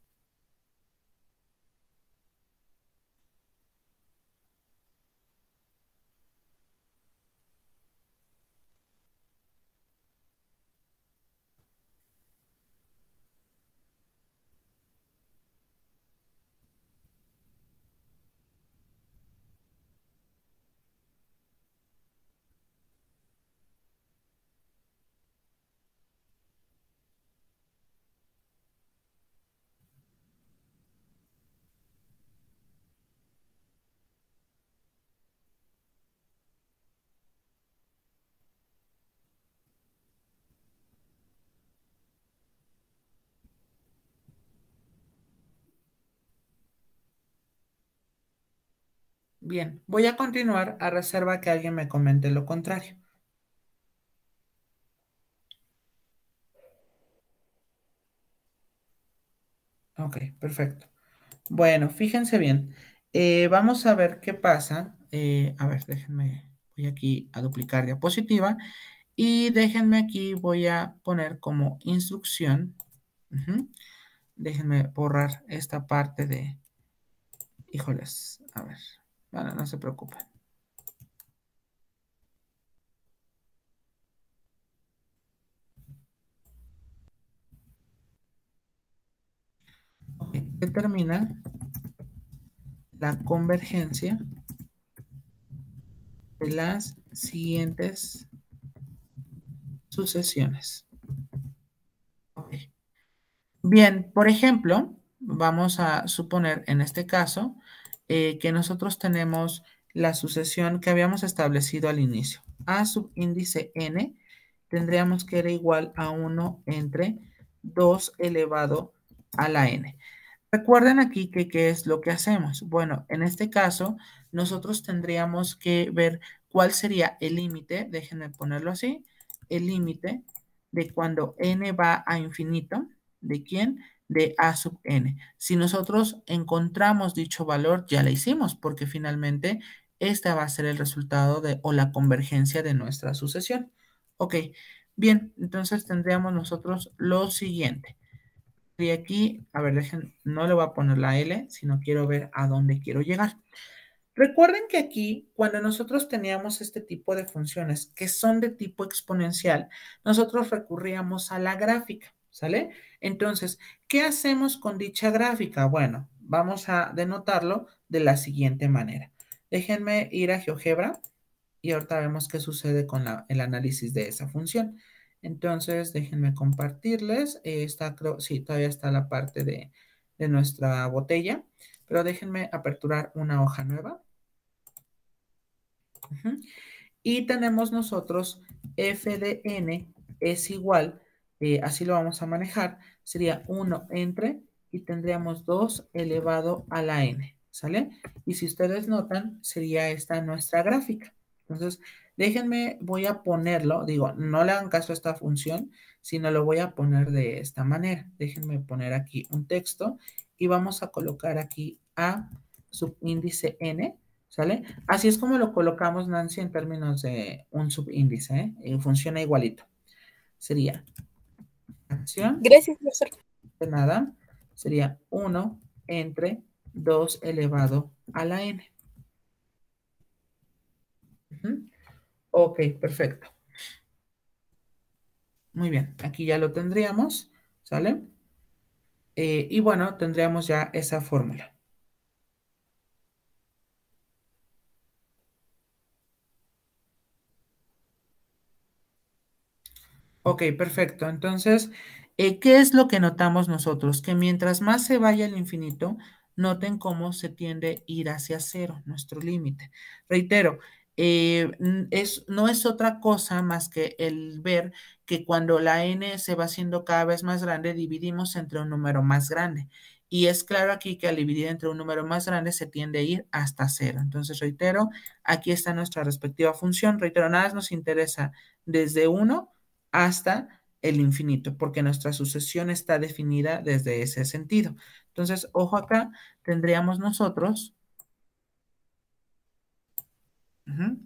Bien, voy a continuar a reserva que alguien me comente lo contrario. Ok, perfecto. Bueno, fíjense bien. Eh, vamos a ver qué pasa. Eh, a ver, déjenme, voy aquí a duplicar diapositiva y déjenme aquí, voy a poner como instrucción. Déjenme borrar esta parte de... Híjoles, a ver, bueno, no se preocupen. determina la convergencia de las siguientes sucesiones. Bien, por ejemplo, vamos a suponer en este caso eh, que nosotros tenemos la sucesión que habíamos establecido al inicio. A subíndice n tendríamos que era igual a 1 entre 2 elevado a la n. Recuerden aquí que qué es lo que hacemos. Bueno, en este caso, nosotros tendríamos que ver cuál sería el límite, déjenme ponerlo así, el límite de cuando n va a infinito, ¿de quién? de A sub n. Si nosotros encontramos dicho valor, ya la hicimos, porque finalmente esta va a ser el resultado de o la convergencia de nuestra sucesión. Ok, bien, entonces tendríamos nosotros lo siguiente. Y aquí, a ver, no le voy a poner la L, sino quiero ver a dónde quiero llegar. Recuerden que aquí, cuando nosotros teníamos este tipo de funciones que son de tipo exponencial, nosotros recurríamos a la gráfica. ¿sale? Entonces, ¿qué hacemos con dicha gráfica? Bueno, vamos a denotarlo de la siguiente manera. Déjenme ir a GeoGebra y ahorita vemos qué sucede con el análisis de esa función. Entonces, déjenme compartirles. Eh, esta sí, todavía está la parte de, de nuestra botella, pero déjenme aperturar una hoja nueva. Y tenemos nosotros f de n es igual eh, así lo vamos a manejar, sería 1 entre y tendríamos 2 elevado a la n, ¿sale? Y si ustedes notan, sería esta nuestra gráfica. Entonces, déjenme, voy a ponerlo, digo, no le hagan caso a esta función, sino lo voy a poner de esta manera. Déjenme poner aquí un texto y vamos a colocar aquí a subíndice n, ¿sale? Así es como lo colocamos, Nancy, en términos de un subíndice, ¿eh? Funciona igualito. Sería Gracias, profesor. De nada. Sería 1 entre 2 elevado a la n. Ok, perfecto. Muy bien, aquí ya lo tendríamos, ¿sale? Eh, y bueno, tendríamos ya esa fórmula. Ok, perfecto. Entonces, eh, ¿qué es lo que notamos nosotros? Que mientras más se vaya al infinito, noten cómo se tiende a ir hacia cero, nuestro límite. Reitero, eh, es, no es otra cosa más que el ver que cuando la n se va haciendo cada vez más grande, dividimos entre un número más grande. Y es claro aquí que al dividir entre un número más grande se tiende a ir hasta cero. Entonces, reitero, aquí está nuestra respectiva función. Reitero, nada nos interesa desde 1 hasta el infinito, porque nuestra sucesión está definida desde ese sentido. Entonces, ojo acá, tendríamos nosotros,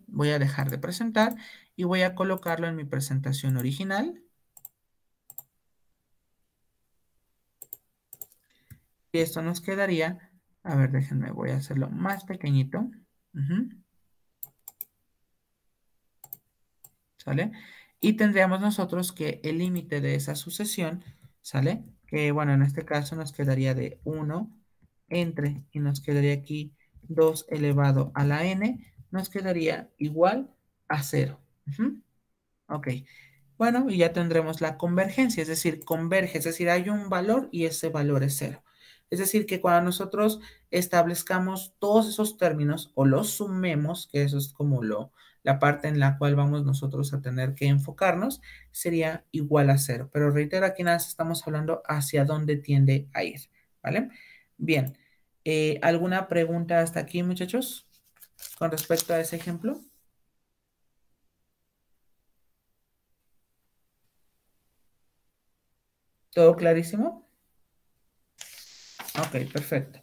voy a dejar de presentar y voy a colocarlo en mi presentación original. Y esto nos quedaría, a ver, déjenme, voy a hacerlo más pequeñito. ¿Sale? Y tendríamos nosotros que el límite de esa sucesión, ¿sale? Que bueno, en este caso nos quedaría de 1 entre y nos quedaría aquí 2 elevado a la n, nos quedaría igual a 0. Ok. Bueno, y ya tendremos la convergencia, es decir, converge, es decir, hay un valor y ese valor es 0. Es decir, que cuando nosotros establezcamos todos esos términos o los sumemos, que eso es como lo, la parte en la cual vamos nosotros a tener que enfocarnos sería igual a cero. Pero reitero, aquí nada estamos hablando hacia dónde tiende a ir, ¿vale? Bien, eh, ¿alguna pregunta hasta aquí, muchachos, con respecto a ese ejemplo? ¿Todo clarísimo? Ok, perfecto.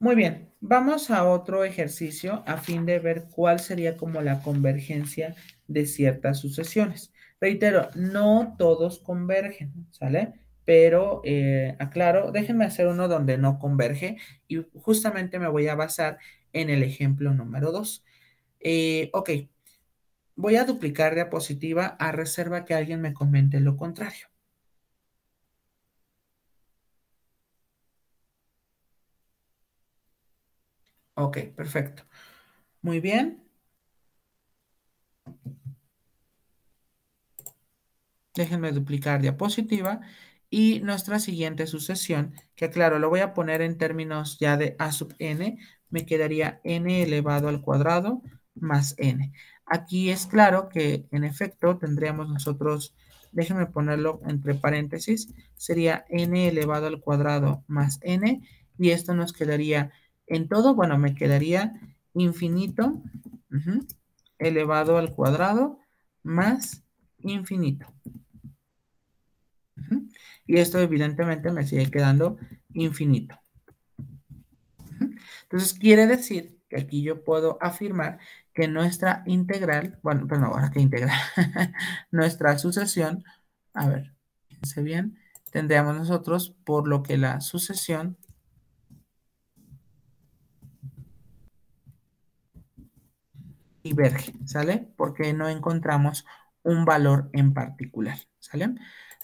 Muy bien, vamos a otro ejercicio a fin de ver cuál sería como la convergencia de ciertas sucesiones. Reitero, no todos convergen, ¿sale? Pero eh, aclaro, déjenme hacer uno donde no converge y justamente me voy a basar en el ejemplo número 2. Eh, ok, voy a duplicar diapositiva a reserva que alguien me comente lo contrario. Ok, perfecto. Muy bien. Déjenme duplicar diapositiva y nuestra siguiente sucesión, que claro, lo voy a poner en términos ya de a sub n, me quedaría n elevado al cuadrado más n. Aquí es claro que en efecto tendríamos nosotros, déjenme ponerlo entre paréntesis, sería n elevado al cuadrado más n y esto nos quedaría en todo, bueno, me quedaría infinito elevado al cuadrado más infinito. Y esto evidentemente me sigue quedando infinito. Entonces quiere decir que aquí yo puedo afirmar que nuestra integral, bueno, pues no, ahora que integral, nuestra sucesión, a ver, fíjense bien, tendríamos nosotros por lo que la sucesión divergen, ¿sale? Porque no encontramos un valor en particular, ¿sale?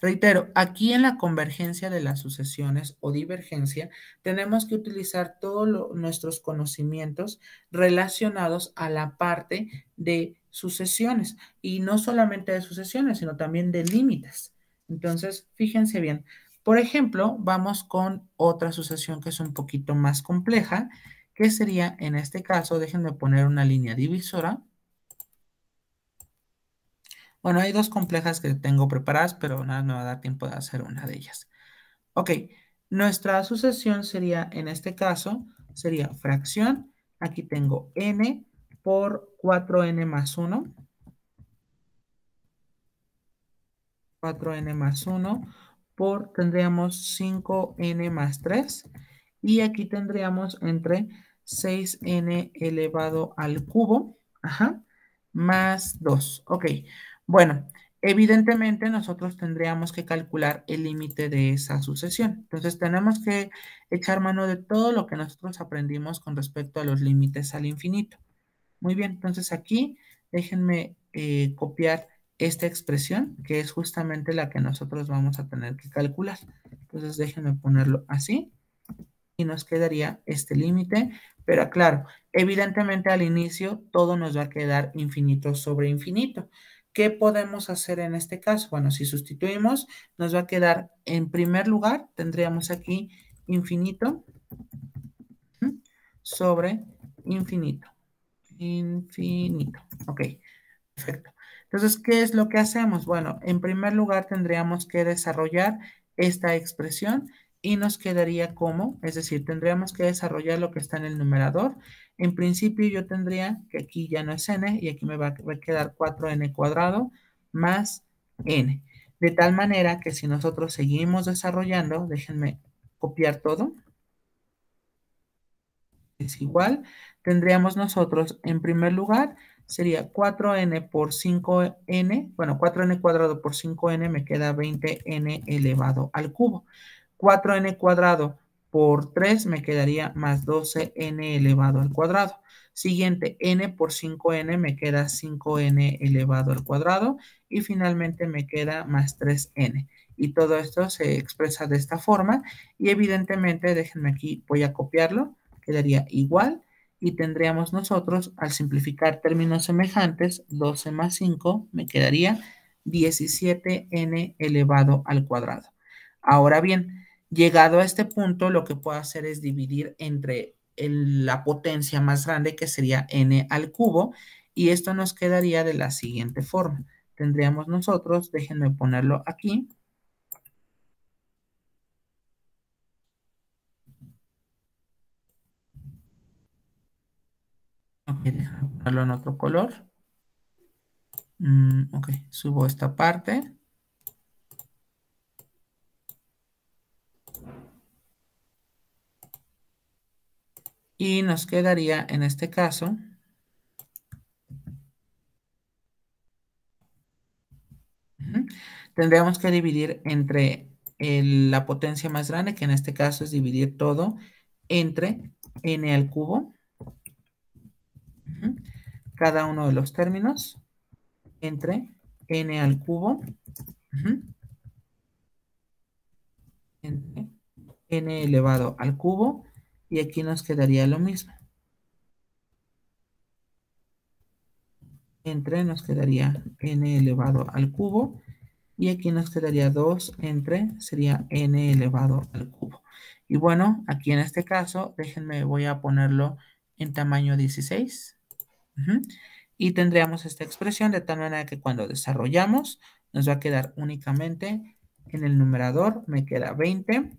Reitero, aquí en la convergencia de las sucesiones o divergencia, tenemos que utilizar todos nuestros conocimientos relacionados a la parte de sucesiones y no solamente de sucesiones, sino también de límites. Entonces, fíjense bien. Por ejemplo, vamos con otra sucesión que es un poquito más compleja, ¿Qué sería en este caso, déjenme poner una línea divisora. Bueno, hay dos complejas que tengo preparadas, pero nada me va a dar tiempo de hacer una de ellas. Ok, nuestra sucesión sería, en este caso, sería fracción. Aquí tengo n por 4n más 1. 4n más 1 por, tendríamos 5n más 3 y aquí tendríamos entre 6n elevado al cubo, ajá, más 2. Ok, bueno, evidentemente nosotros tendríamos que calcular el límite de esa sucesión. Entonces tenemos que echar mano de todo lo que nosotros aprendimos con respecto a los límites al infinito. Muy bien, entonces aquí déjenme eh, copiar esta expresión, que es justamente la que nosotros vamos a tener que calcular. Entonces déjenme ponerlo así y nos quedaría este límite, pero claro, evidentemente al inicio todo nos va a quedar infinito sobre infinito. ¿Qué podemos hacer en este caso? Bueno, si sustituimos, nos va a quedar en primer lugar, tendríamos aquí infinito sobre infinito. Infinito. Ok, perfecto. Entonces, ¿qué es lo que hacemos? Bueno, en primer lugar tendríamos que desarrollar esta expresión y nos quedaría como, es decir, tendríamos que desarrollar lo que está en el numerador. En principio yo tendría que aquí ya no es n y aquí me va a quedar 4n cuadrado más n. De tal manera que si nosotros seguimos desarrollando, déjenme copiar todo, es igual, tendríamos nosotros en primer lugar sería 4n por 5n, bueno, 4n cuadrado por 5n me queda 20n elevado al cubo. 4n cuadrado por 3 me quedaría más 12n elevado al cuadrado. Siguiente, n por 5n me queda 5n elevado al cuadrado. Y finalmente me queda más 3n. Y todo esto se expresa de esta forma. Y evidentemente, déjenme aquí, voy a copiarlo. Quedaría igual. Y tendríamos nosotros, al simplificar términos semejantes, 12 más 5 me quedaría 17n elevado al cuadrado. Ahora bien, Llegado a este punto, lo que puedo hacer es dividir entre la potencia más grande, que sería n al cubo, y esto nos quedaría de la siguiente forma. Tendríamos nosotros, déjenme ponerlo aquí, Ok, ponerlo en otro color. Mm, ok, subo esta parte. Y nos quedaría en este caso tendríamos que dividir entre la potencia más grande, que en este caso es dividir todo entre n al cubo, cada uno de los términos, entre n al cubo, n elevado al cubo y aquí nos quedaría lo mismo. Entre nos quedaría n elevado al cubo. Y aquí nos quedaría 2 entre, sería n elevado al cubo. Y bueno, aquí en este caso, déjenme, voy a ponerlo en tamaño 16. Y tendríamos esta expresión de tal manera que cuando desarrollamos, nos va a quedar únicamente en el numerador, me queda 20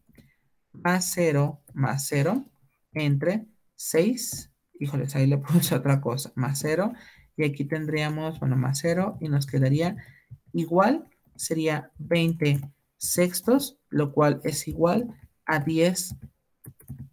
más 0 más 0 entre 6, híjoles, ahí le puse otra cosa, más 0, y aquí tendríamos, bueno, más 0, y nos quedaría igual, sería 20 sextos, lo cual es igual a 10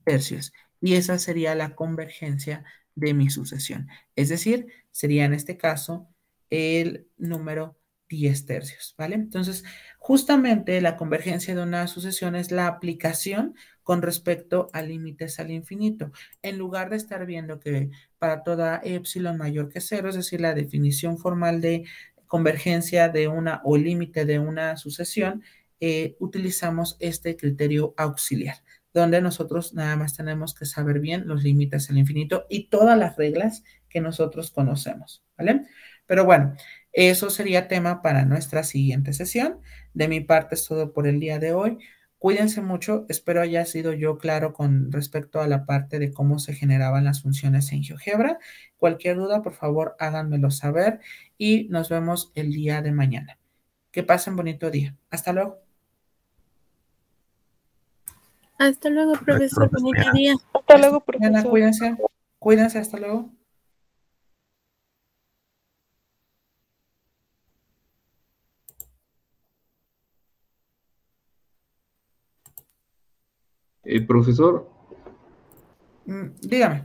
tercios. Y esa sería la convergencia de mi sucesión. Es decir, sería en este caso el número 10 tercios, ¿vale? Entonces, justamente la convergencia de una sucesión es la aplicación con respecto a límites al infinito, en lugar de estar viendo que para toda e epsilon mayor que cero, es decir, la definición formal de convergencia de una o límite de una sucesión, eh, utilizamos este criterio auxiliar, donde nosotros nada más tenemos que saber bien los límites al infinito y todas las reglas que nosotros conocemos, ¿vale? Pero bueno, eso sería tema para nuestra siguiente sesión. De mi parte es todo por el día de hoy. Cuídense mucho, espero haya sido yo claro con respecto a la parte de cómo se generaban las funciones en GeoGebra. Cualquier duda, por favor, háganmelo saber y nos vemos el día de mañana. Que pasen bonito día. Hasta luego. Hasta luego, profesor. Bonito día. Hasta luego, profesor. cuídense. Cuídense, hasta luego. profesor. Mm, dígame.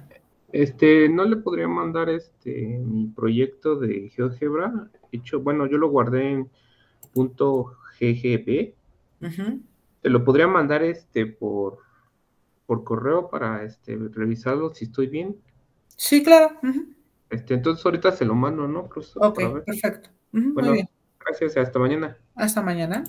Este, ¿no le podría mandar este mi proyecto de GeoGebra? Hecho, bueno, yo lo guardé en punto .ggb. Te lo podría mandar este por, por correo para este revisarlo si estoy bien. Sí, claro. Este, entonces ahorita se lo mando, ¿no, profesor? Ok, perfecto. bueno, gracias, hasta mañana. Hasta mañana.